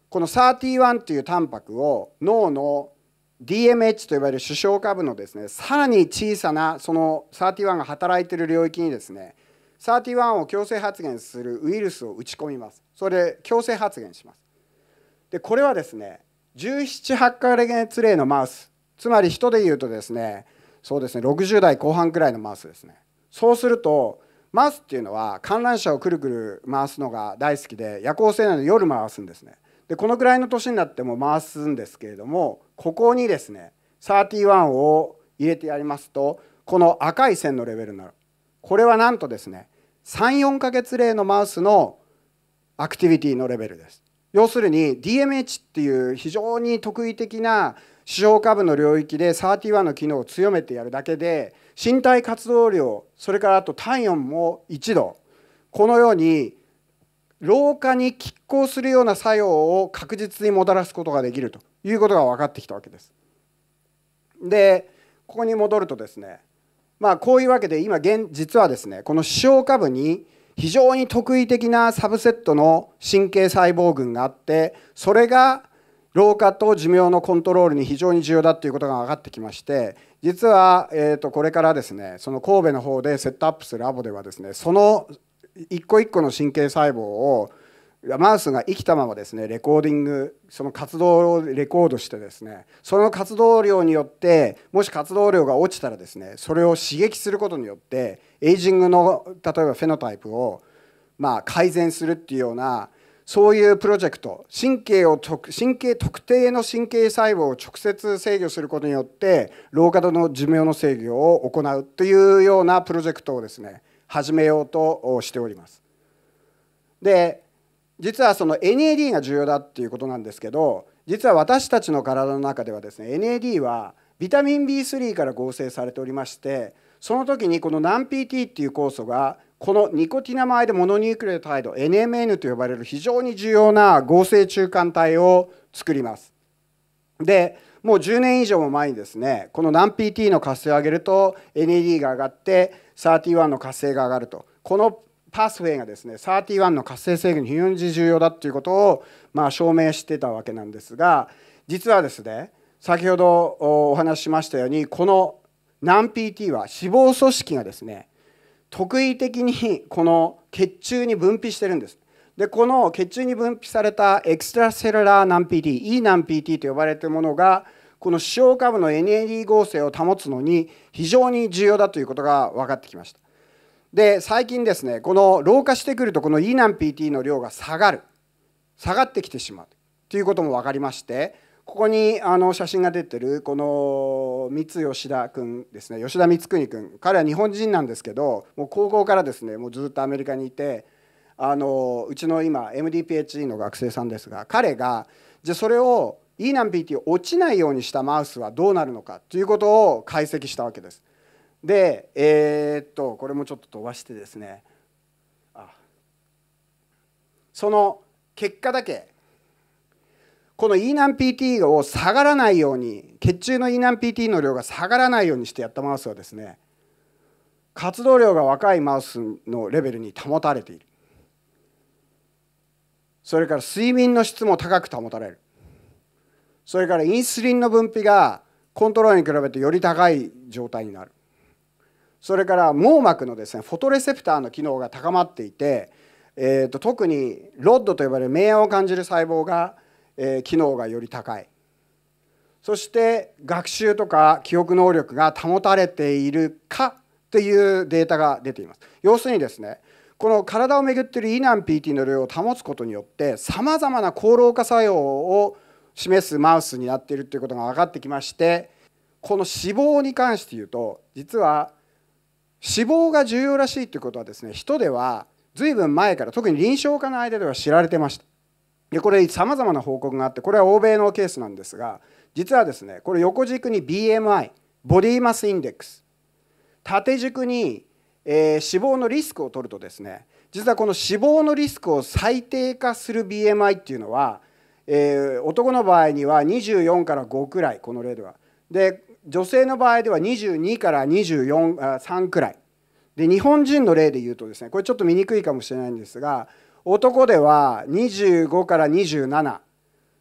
この31というタンパクを脳の DMH と呼ばれる首相下部のですねさらに小さなその31が働いている領域にですね31を強制発現するウイルスを打ち込みますそれで強制発現しますでこれはですね17発火月例のマウスつまり人で言うとですねそうですね60代後半くらいのマウスですねそうするとマウスっていうのは観覧車をくるくる回すのが大好きで夜行性なので夜回すんですねでこのぐらいの年になっても回すんですけれどもここにですね31を入れてやりますとこの赤い線のレベルになるこれはなんとですね34ヶ月例のマウスのアクティビティのレベルです要するに DMH っていう非常に特異的な床下株の領域で31の機能を強めてやるだけで身体活動量それからあと体温も1度このように老化に拮抗するような作用を確実にもたらすことができるということが分かってきたわけです。でここに戻るとですねまあこういうわけで今現実はですねこの視床下部に非常に特異的なサブセットの神経細胞群があってそれが老化と寿命のコントロールに非常に重要だということが分かってきまして実は、えー、とこれからですねその神戸の方でセットアップするラボではですねその一個一個の神経細胞をマウスが生きたままですねレコーディングその活動をレコードしてですねその活動量によってもし活動量が落ちたらですねそれを刺激することによってエイジングの例えばフェノタイプをまあ改善するっていうようなそういうプロジェクト神経を神経特定の神経細胞を直接制御することによって老化度の寿命の制御を行うというようなプロジェクトをですね始めようとしております。で実はその NAD が重要だっていうことなんですけど実は私たちの体の中ではですね NAD はビタミン B3 から合成されておりましてその時にこの NAMPT っていう酵素がこのニコティナマイドモノニュークレオタイド NMN と呼ばれる非常に重要な合成中間体を作ります。でもう10年以上も前にですねこの NAMPT の活性を上げると NAD が上がって31の活性が上がるとこのパスウェイがですね31の活性制御に非常に重要だということをまあ証明してたわけなんですが実はですね先ほどお話ししましたようにこの NAMPT は脂肪組織がですね特異的にこの血中に分泌してるんです。でこの血中に分泌されたエクストラセルラー難 PT、E 難 PT と呼ばれているものがこの視床下部のエネルギー合成を保つのに非常に重要だということが分かってきました。で最近ですねこの老化してくるとこの E 難 PT の量が下がる下がってきてしまうということも分かりましてここにあの写真が出てるこの三吉田君ですね吉田光邦君彼は日本人なんですけどもう高校からですねもうずっとアメリカにいてあのうちの今 MDPHE の学生さんですが彼がじゃそれを E 難 PT を落ちないようにしたマウスはどうなるのかということを解析したわけです。でえー、っとこれもちょっと飛ばしてですねあその結果だけこの E 難 PT を下がらないように血中の E 難 PT の量が下がらないようにしてやったマウスはですね活動量が若いマウスのレベルに保たれているそれから睡眠の質も高く保たれるそれからインスリンの分泌がコントロールに比べてより高い状態になるそれから網膜のですねフォトレセプターの機能が高まっていて、えーと、と特にロッドと呼ばれる明暗を感じる細胞がえ機能がより高いそして学習とか記憶能力が保たれているかというデータが出ています要するにですねこの体をめぐっているイナン PT の量を保つことによってさまざまな高老化作用を示すマウスになっているということが分かってきましてこの脂肪に関して言うと実は脂肪が重要らしいということはですね人では随分前から特に臨床家の間では知られてましたでこれさまざまな報告があってこれは欧米のケースなんですが実はですねこれ横軸に BMI ボディマスインデックス縦軸に、えー、死亡のリスクを取るとですね実はこの死亡のリスクを最低化する BMI っていうのは、えー、男の場合には24から5くらいこの例ではで女性の場合では22から243くらいで日本人の例で言うとですねこれちょっと見にくいかもしれないんですが男では25から27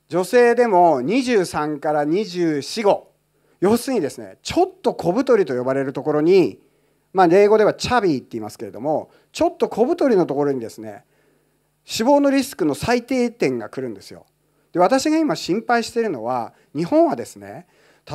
女性でも23から245要するにですねちょっと小太りと呼ばれるところに、まあ、英語ではチャビーって言いますけれどもちょっと小太りのところにですね死亡のリスクの最低点が来るんですよ。で私が今心配しているのは日本はですね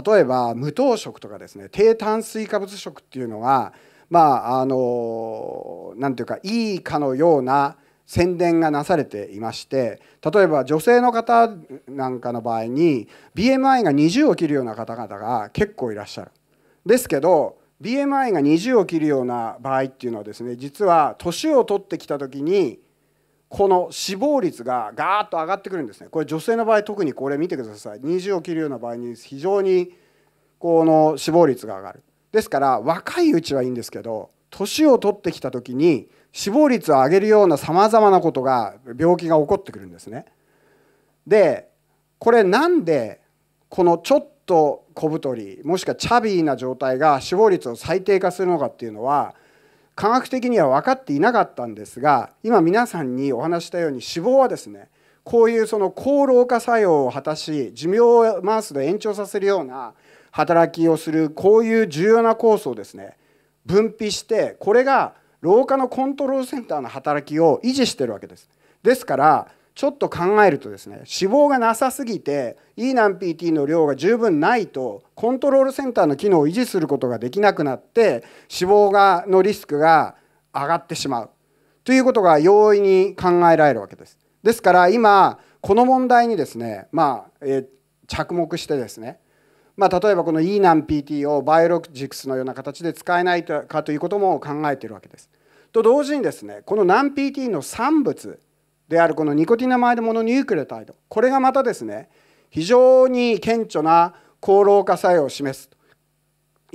例えば無糖食とかですね低炭水化物食っていうのはまああの何ていうかいいかのような宣伝がなされていまして例えば女性の方なんかの場合に BMI が20を切るような方々が結構いらっしゃる。ですけど BMI が20を切るような場合っていうのはですね実は年を取ってきた時にこの死亡率がガーッと上がってくるんですねこれ女性の場合特にこれ見てください20を切るような場合に非常にこの死亡率が上がるですから若いうちはいいんですけど年を取ってきた時に死亡率を上げるようなさまざまなことが病気が起こってくるんですね。でこれなんでこのちょっと小太りもしくはチャビーな状態が死亡率を最低化するのかっていうのは科学的には分かっていなかったんですが今皆さんにお話したように脂肪はですねこういうその抗老化作用を果たし寿命をマウスで延長させるような働きをするこういう重要な酵素をですね分泌してこれが老化のコントロールセンターの働きを維持してるわけです。ですからちょっと考えるとですね脂肪がなさすぎて E 難 PT の量が十分ないとコントロールセンターの機能を維持することができなくなって脂肪がのリスクが上がってしまうということが容易に考えられるわけです。ですから今この問題にですねまあ、え着目してですねまあ、例えばこの ENAMPT をバイオロジクスのような形で使えないかということも考えているわけです。と同時にですねこの NAMPT の産物であるこのニコティナマイドモノニュークレタイドこれがまたですね非常に顕著な高老化作用を示すと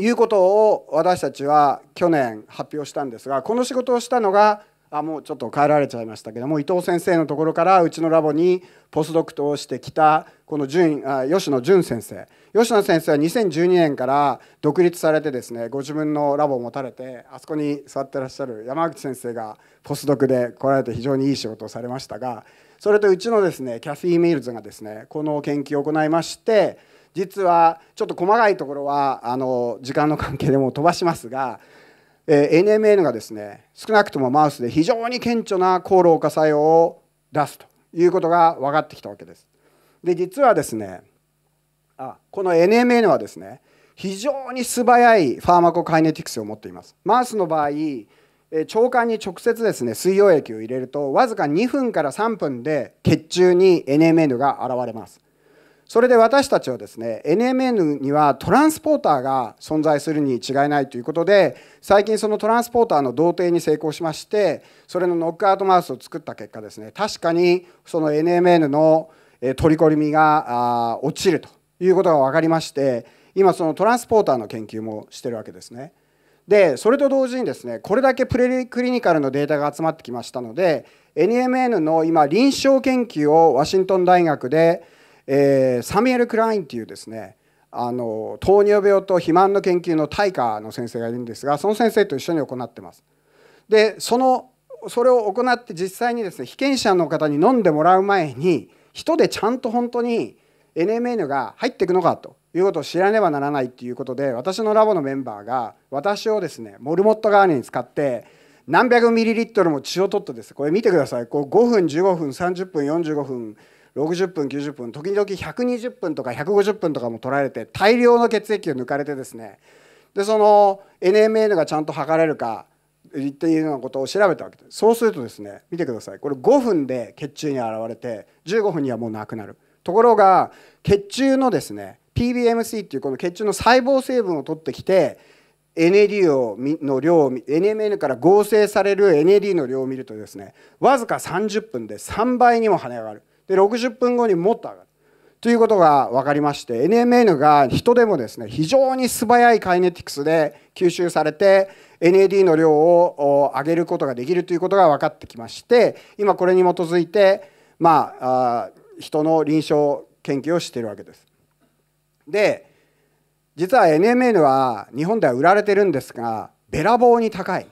いうことを私たちは去年発表したんですがこの仕事をしたのがあもうちょっと帰られちゃいましたけども伊藤先生のところからうちのラボにポスドクトをしてきたこの吉野純先生吉野先生は2012年から独立されてですねご自分のラボを持たれてあそこに座ってらっしゃる山口先生がポスドクで来られて非常にいい仕事をされましたがそれとうちのですねキャフィー・ミールズがですねこの研究を行いまして実はちょっと細かいところはあの時間の関係でも飛ばしますがえ NMN がですね少なくともマウスで非常に顕著な抗老化作用を出すということが分かってきたわけです。で実はですねあこの NMN はですね非常に素早いファーマコカイネティクスを持っています。マウスの場合腸管に直接ですね水溶液を入れるとわずか2分から3分で血中に NMN が現れます。それで私たちはですね NMN にはトランスポーターが存在するに違いないということで最近そのトランスポーターの同定に成功しましてそれのノックアウトマウスを作った結果ですね確かにその NMN の取り込みが落ちるということが分かりまして今そのトランスポーターの研究もしてるわけですね。でそれと同時にですねこれだけプレクリニカルのデータが集まってきましたので NMN の今臨床研究をワシントン大学でえー、サミュエル・クラインっていうですねあの糖尿病と肥満の研究の大科の先生がいるんですがその先生と一緒に行ってます。でそのそれを行って実際にですね被験者の方に飲んでもらう前に人でちゃんと本当に NMN が入っていくのかということを知らねばならないっていうことで私のラボのメンバーが私をですねモルモット代わりに使って何百ミリリットルも血を取ってですねこれ見てくださいこう5分15分30分45分60分90分時々120分とか150分とかも取られて大量の血液を抜かれてですねでその NMN がちゃんと測れるかっていうようなことを調べたわけですそうするとですね見てくださいこれ5分で血中に現れて15分にはもうなくなるところが血中のですね PBMC っていうこの血中の細胞成分を取ってきて NAD をの量を NMN から合成される NAD の量を見るとですねわずか30分で3倍にも跳ね上がるで60分後にもっと上がるということが分かりまして NMN が人でもですね非常に素早いカイネティクスで吸収されて NAD の量を上げることができるということが分かってきまして今これに基づいてまあ人の臨床研究をしているわけです。で実は NMN は日本では売られてるんですがべらぼうに高い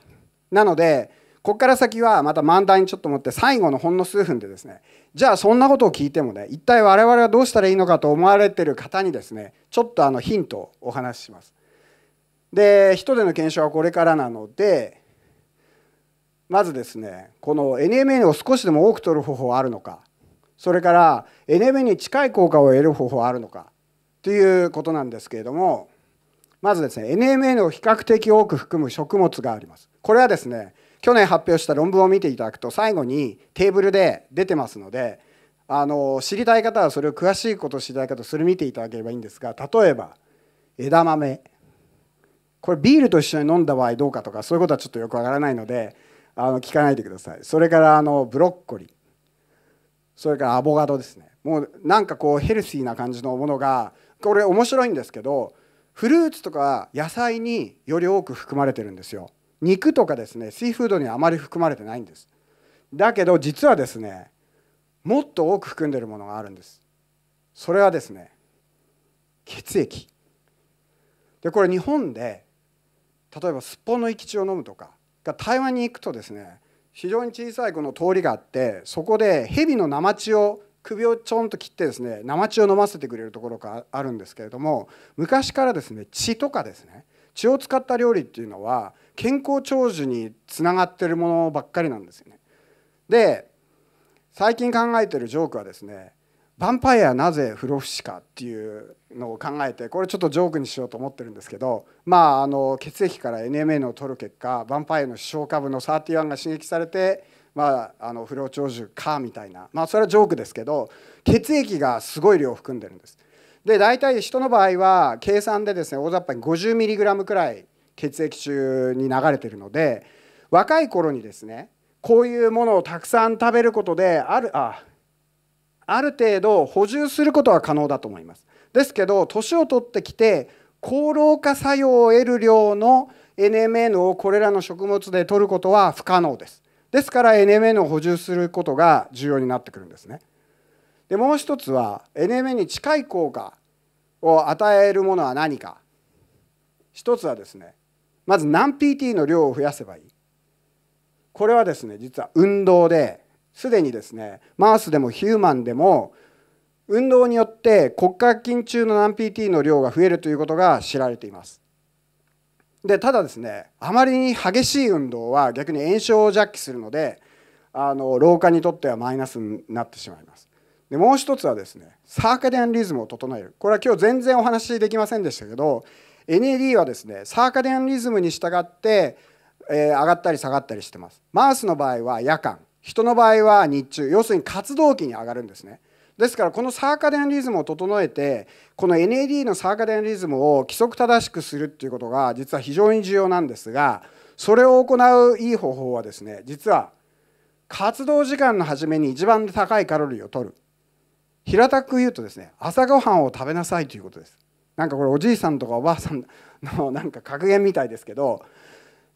なのでここから先はまた漫談にちょっと持って最後のほんの数分でですねじゃあそんなことを聞いてもね一体我々はどうしたらいいのかと思われてる方にですねちょっとあのヒントをお話しします。で人での検証はこれからなのでまずですねこの NMN を少しでも多く取る方法はあるのかそれから NMN に近い効果を得る方法はあるのかということなんですけれどもまずですね NMN を比較的多く含む食物があります。これはですね去年発表した論文を見ていただくと最後にテーブルで出てますのであの知りたい方はそれを詳しいことを知りたい方はそれを見ていただければいいんですが例えば枝豆これビールと一緒に飲んだ場合どうかとかそういうことはちょっとよくわからないのであの聞かないでくださいそれからあのブロッコリーそれからアボカドですねもうなんかこうヘルシーな感じのものがこれ面白いんですけどフルーツとか野菜により多く含まれてるんですよ。肉とかですねシーフードにはあまり含まれてないんですだけど実はですねもっと多く含んでるものがあるんですそれはですね血液でこれ日本で例えばすっぽんの生き血を飲むとか台湾に行くとですね非常に小さいこの通りがあってそこで蛇の生血を首をちょんと切ってですね生血を飲ませてくれるところがあるんですけれども昔からですね血とかですね血を使った料理っていうのは健康長寿につながってるものばっかりなんですよね。で最近考えてるジョークはですねヴァンパイアなぜ不老不死かっていうのを考えてこれちょっとジョークにしようと思ってるんですけどまああの血液から NMN を取る結果ヴァンパイアの視床下部の31が刺激されてまああの不老長寿かみたいなまあそれはジョークですけど血液がすごい量を含んでるんです。で大体人の場合は計算でですね大雑把に 50mg くらい血液中に流れてるので若い頃にですねこういうものをたくさん食べることであるあある程度補充することは可能だと思います。ですけど年を取ってきて高老化作用を得る量の NMN をこれらの食物で摂ることは不可能です。ですから NMN を補充することが重要になってくるんですね。でもう一つは NMN に近い効果を与えるものは何か一つはですねまず何 PT の量を増やせばいいこれはですね実は運動ですでにですねマウスでもヒューマンでも運動によって骨格筋中の何 PT の量が増えるということが知られていますでただですねあまりに激しい運動は逆に炎症を弱気するのであの老化にとってはマイナスになってしまいますでもう一つはですねサーカディアンリズムを整えるこれは今日全然お話しできませんでしたけど NAD はですねサーカディアンリズムに従って、えー、上がったり下がったりしてますマウスの場合は夜間人の場合は日中要するに活動期に上がるんですねですからこのサーカディアンリズムを整えてこの NAD のサーカディアンリズムを規則正しくするっていうことが実は非常に重要なんですがそれを行ういい方法はですね実は活動時間の初めに一番高いカロリーを取る平たく言うとですね朝ごはんを食べなさいということですなんかこれおじいさんとかおばあさんのなんか格言みたいですけど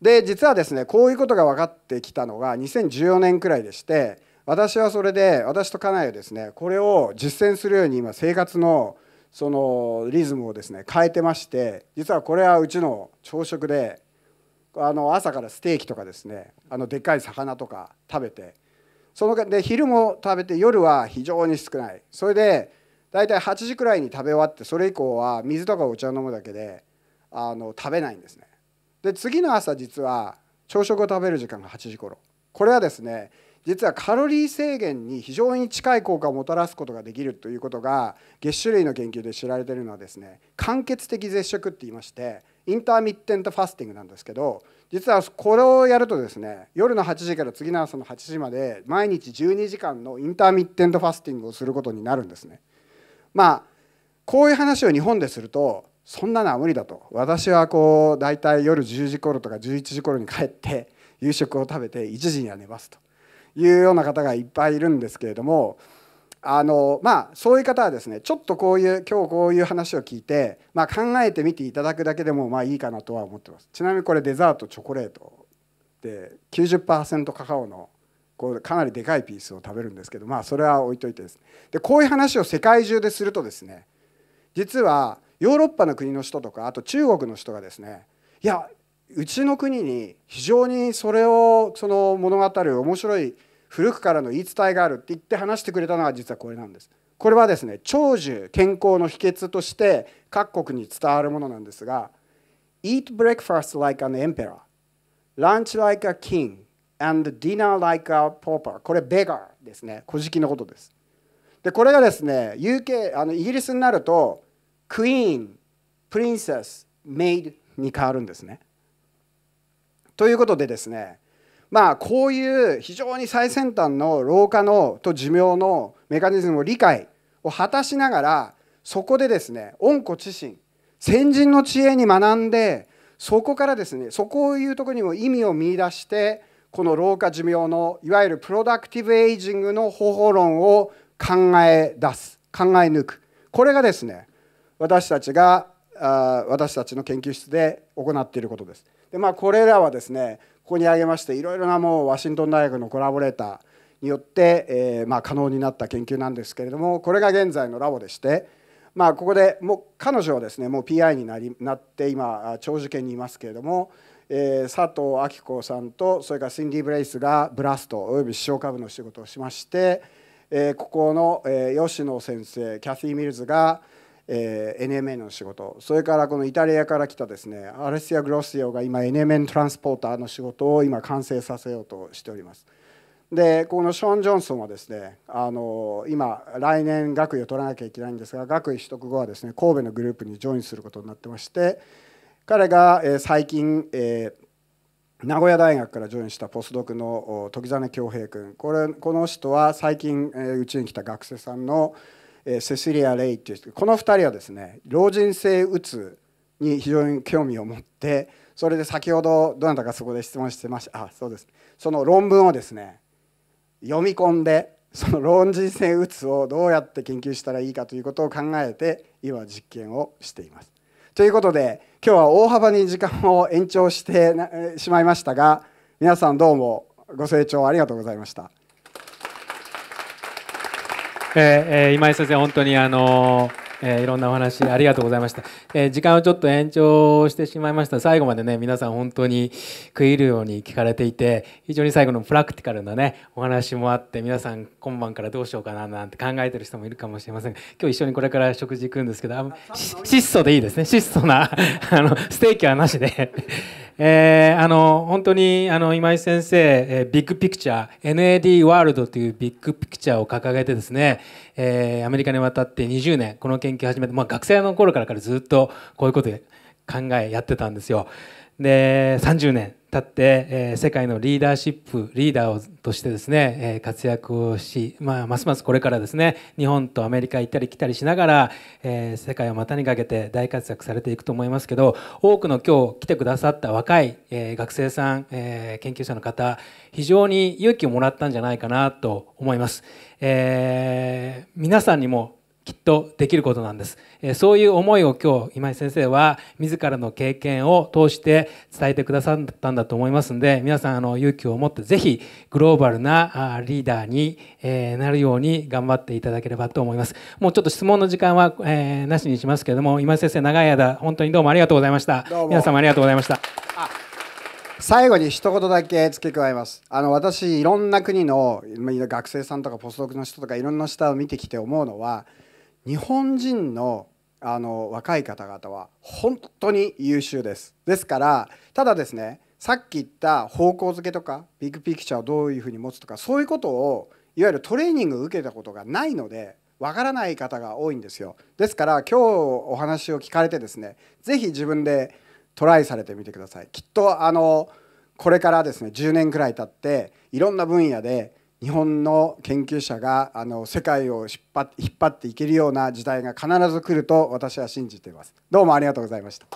で実はですねこういうことが分かってきたのが2014年くらいでして私はそれで私と家内はですねこれを実践するように今生活のそのリズムをですね変えてまして実はこれはうちの朝食であの朝からステーキとかですねあのでっかい魚とか食べてそので昼も食べて夜は非常に少ないそれで大体8時くらいに食べ終わってそれ以降は水とかお茶を飲むだけであの食べないんですねで次の朝実は朝食を食べる時間が8時頃これはですね実はカロリー制限に非常に近い効果をもたらすことができるということが月種類の研究で知られているのはですね間欠的絶食って言いましてインターミッテントファスティングなんですけど実はこれをやるとですね夜の8時から次の朝の8時まで毎日12時間のインターミッテントファスティングをすることになるんですね。まあこういう話を日本でするとそんなのは無理だと私はこう大体夜10時頃とか11時頃に帰って夕食を食べて1時には寝ますというような方がいっぱいいるんですけれどもあのまあ、そういう方はですねちょっとこういう今日こういう話を聞いて、まあ、考えてみていただくだけでもまあいいかなとは思ってますちなみにこれデザートチョコレートで90%カカオのこうかなりでかいピースを食べるんですけど、まあ、それは置いといてです、ね、でこういう話を世界中でするとですね実はヨーロッパの国の人とかあと中国の人がですねいやうちの国に非常にそれをその物語を面白い古くからの言い伝えがあるって言って話してくれたのは実はこれなんです。これはですね長寿健康の秘訣として各国に伝わるものなんですが Eat breakfast like an emperor, lunch like a king, and dinner like a pauper これ beggar ですね小敷のことです。でこれがですね UK あのイギリスになるとクイーン、プリンセス、メイドに変わるんですね。ということでですねまあ、こういう非常に最先端の老化のと寿命のメカニズムを理解を果たしながらそこでですね恩子知心先人の知恵に学んでそこからですねそこをいうとこにも意味を見いだしてこの老化寿命のいわゆるプロダクティブエイジングの方法論を考え出す考え抜くこれがですね私たちが私たちの研究室で行っていることです。でまあこれらはですねここに挙げましていろいろなもうワシントン大学のコラボレーターによって、えまあ、可能になった研究なんですけれどもこれが現在のラボでして、まあ、ここでもう彼女はですねもう PI になりなって今長寿研にいますけれども、えー、佐藤明子さんとそれからシンディ・ブレイスがブラストおよび視床下部の仕事をしまして、えー、ここの、え吉野先生キャィー・ミルズが、えー、NMN の仕事それからこのイタリアから来たですねアレシア・グロッシオが今 NMN トランスポーターの仕事を今完成させようとしております。でこのショーン・ジョンソンはですねあの今来年学位を取らなきゃいけないんですが学位取得後はですね神戸のグループにジョインすることになってまして彼が、えー、最近、えー、名古屋大学からジョインしたポスドクの時真恭平君これこの人は最近うちに来た学生さんの、えセシリア・レイていう人この2人はですね老人性うつに非常に興味を持ってそれで先ほどどなたかそこで質問してましたあそうですその論文をですね読み込んでその老人性うつをどうやって研究したらいいかということを考えて今実験をしています。ということで今日は大幅に時間を延長してしまいましたが皆さんどうもご清聴ありがとうございました。えー、今井先生、本当にあのーえー、いろんなお話ありがとうございました、えー、時間をちょっと延長してしまいました最後までね皆さん本当に食い入るように聞かれていて非常に最後のプラクティカルなねお話もあって皆さん今晩からどうしようかななんて考えてる人もいるかもしれません今日一緒にこれから食事行くんですけどあ質素でいいですね質素なあのステーキはなしで [laughs] えー、あの本当にあの今井先生、えー、ビッグピクチャー NAD ワールドというビッグピクチャーを掲げてですね、えー、アメリカに渡って20年この研究始めて、まあ、学生の頃からからずっとこういうことで考えやってたんですよ。で30年立って、え世界のリーダーシップリーダーをとしてですね、え活躍をし、まあ、ますますこれからですね日本とアメリカ行ったり来たりしながら、え世界を股にかけて大活躍されていくと思いますけど多くの今日来てくださった若い、え学生さん、え研究者の方非常に勇気をもらったんじゃないかなと思います。えー、皆さんにもきっとできることなんです。そういう思いを今日今井先生は自らの経験を通して伝えてくださったんだと思いますので皆さんあの勇気を持ってぜひグローバルなリーダーになるように頑張っていただければと思います。もうちょっと質問の時間は、えなしにしますけれども今井先生長い間本当にどうもありがとうございました。皆様ありがとうございました。最後に一言だけ付け加えますあの私いろんな国の学生さんとかポストクの人とかいろんな人を見てきて思うのは日本人のあの若い方々は本当に優秀ですですからただですねさっき言った方向づけとかビッグピクチャーをどういうふうに持つとかそういうことをいわゆるトレーニングを受けたことがないのでわからない方が多いんですよですから今日お話を聞かれてですね是非自分でトライされてみてくださいきっとあのこれからですね10年くらい経っていろんな分野で日本の研究者があの世界を引っ張っていけるような時代が必ず来ると私は信じています。どうもありがとうございました。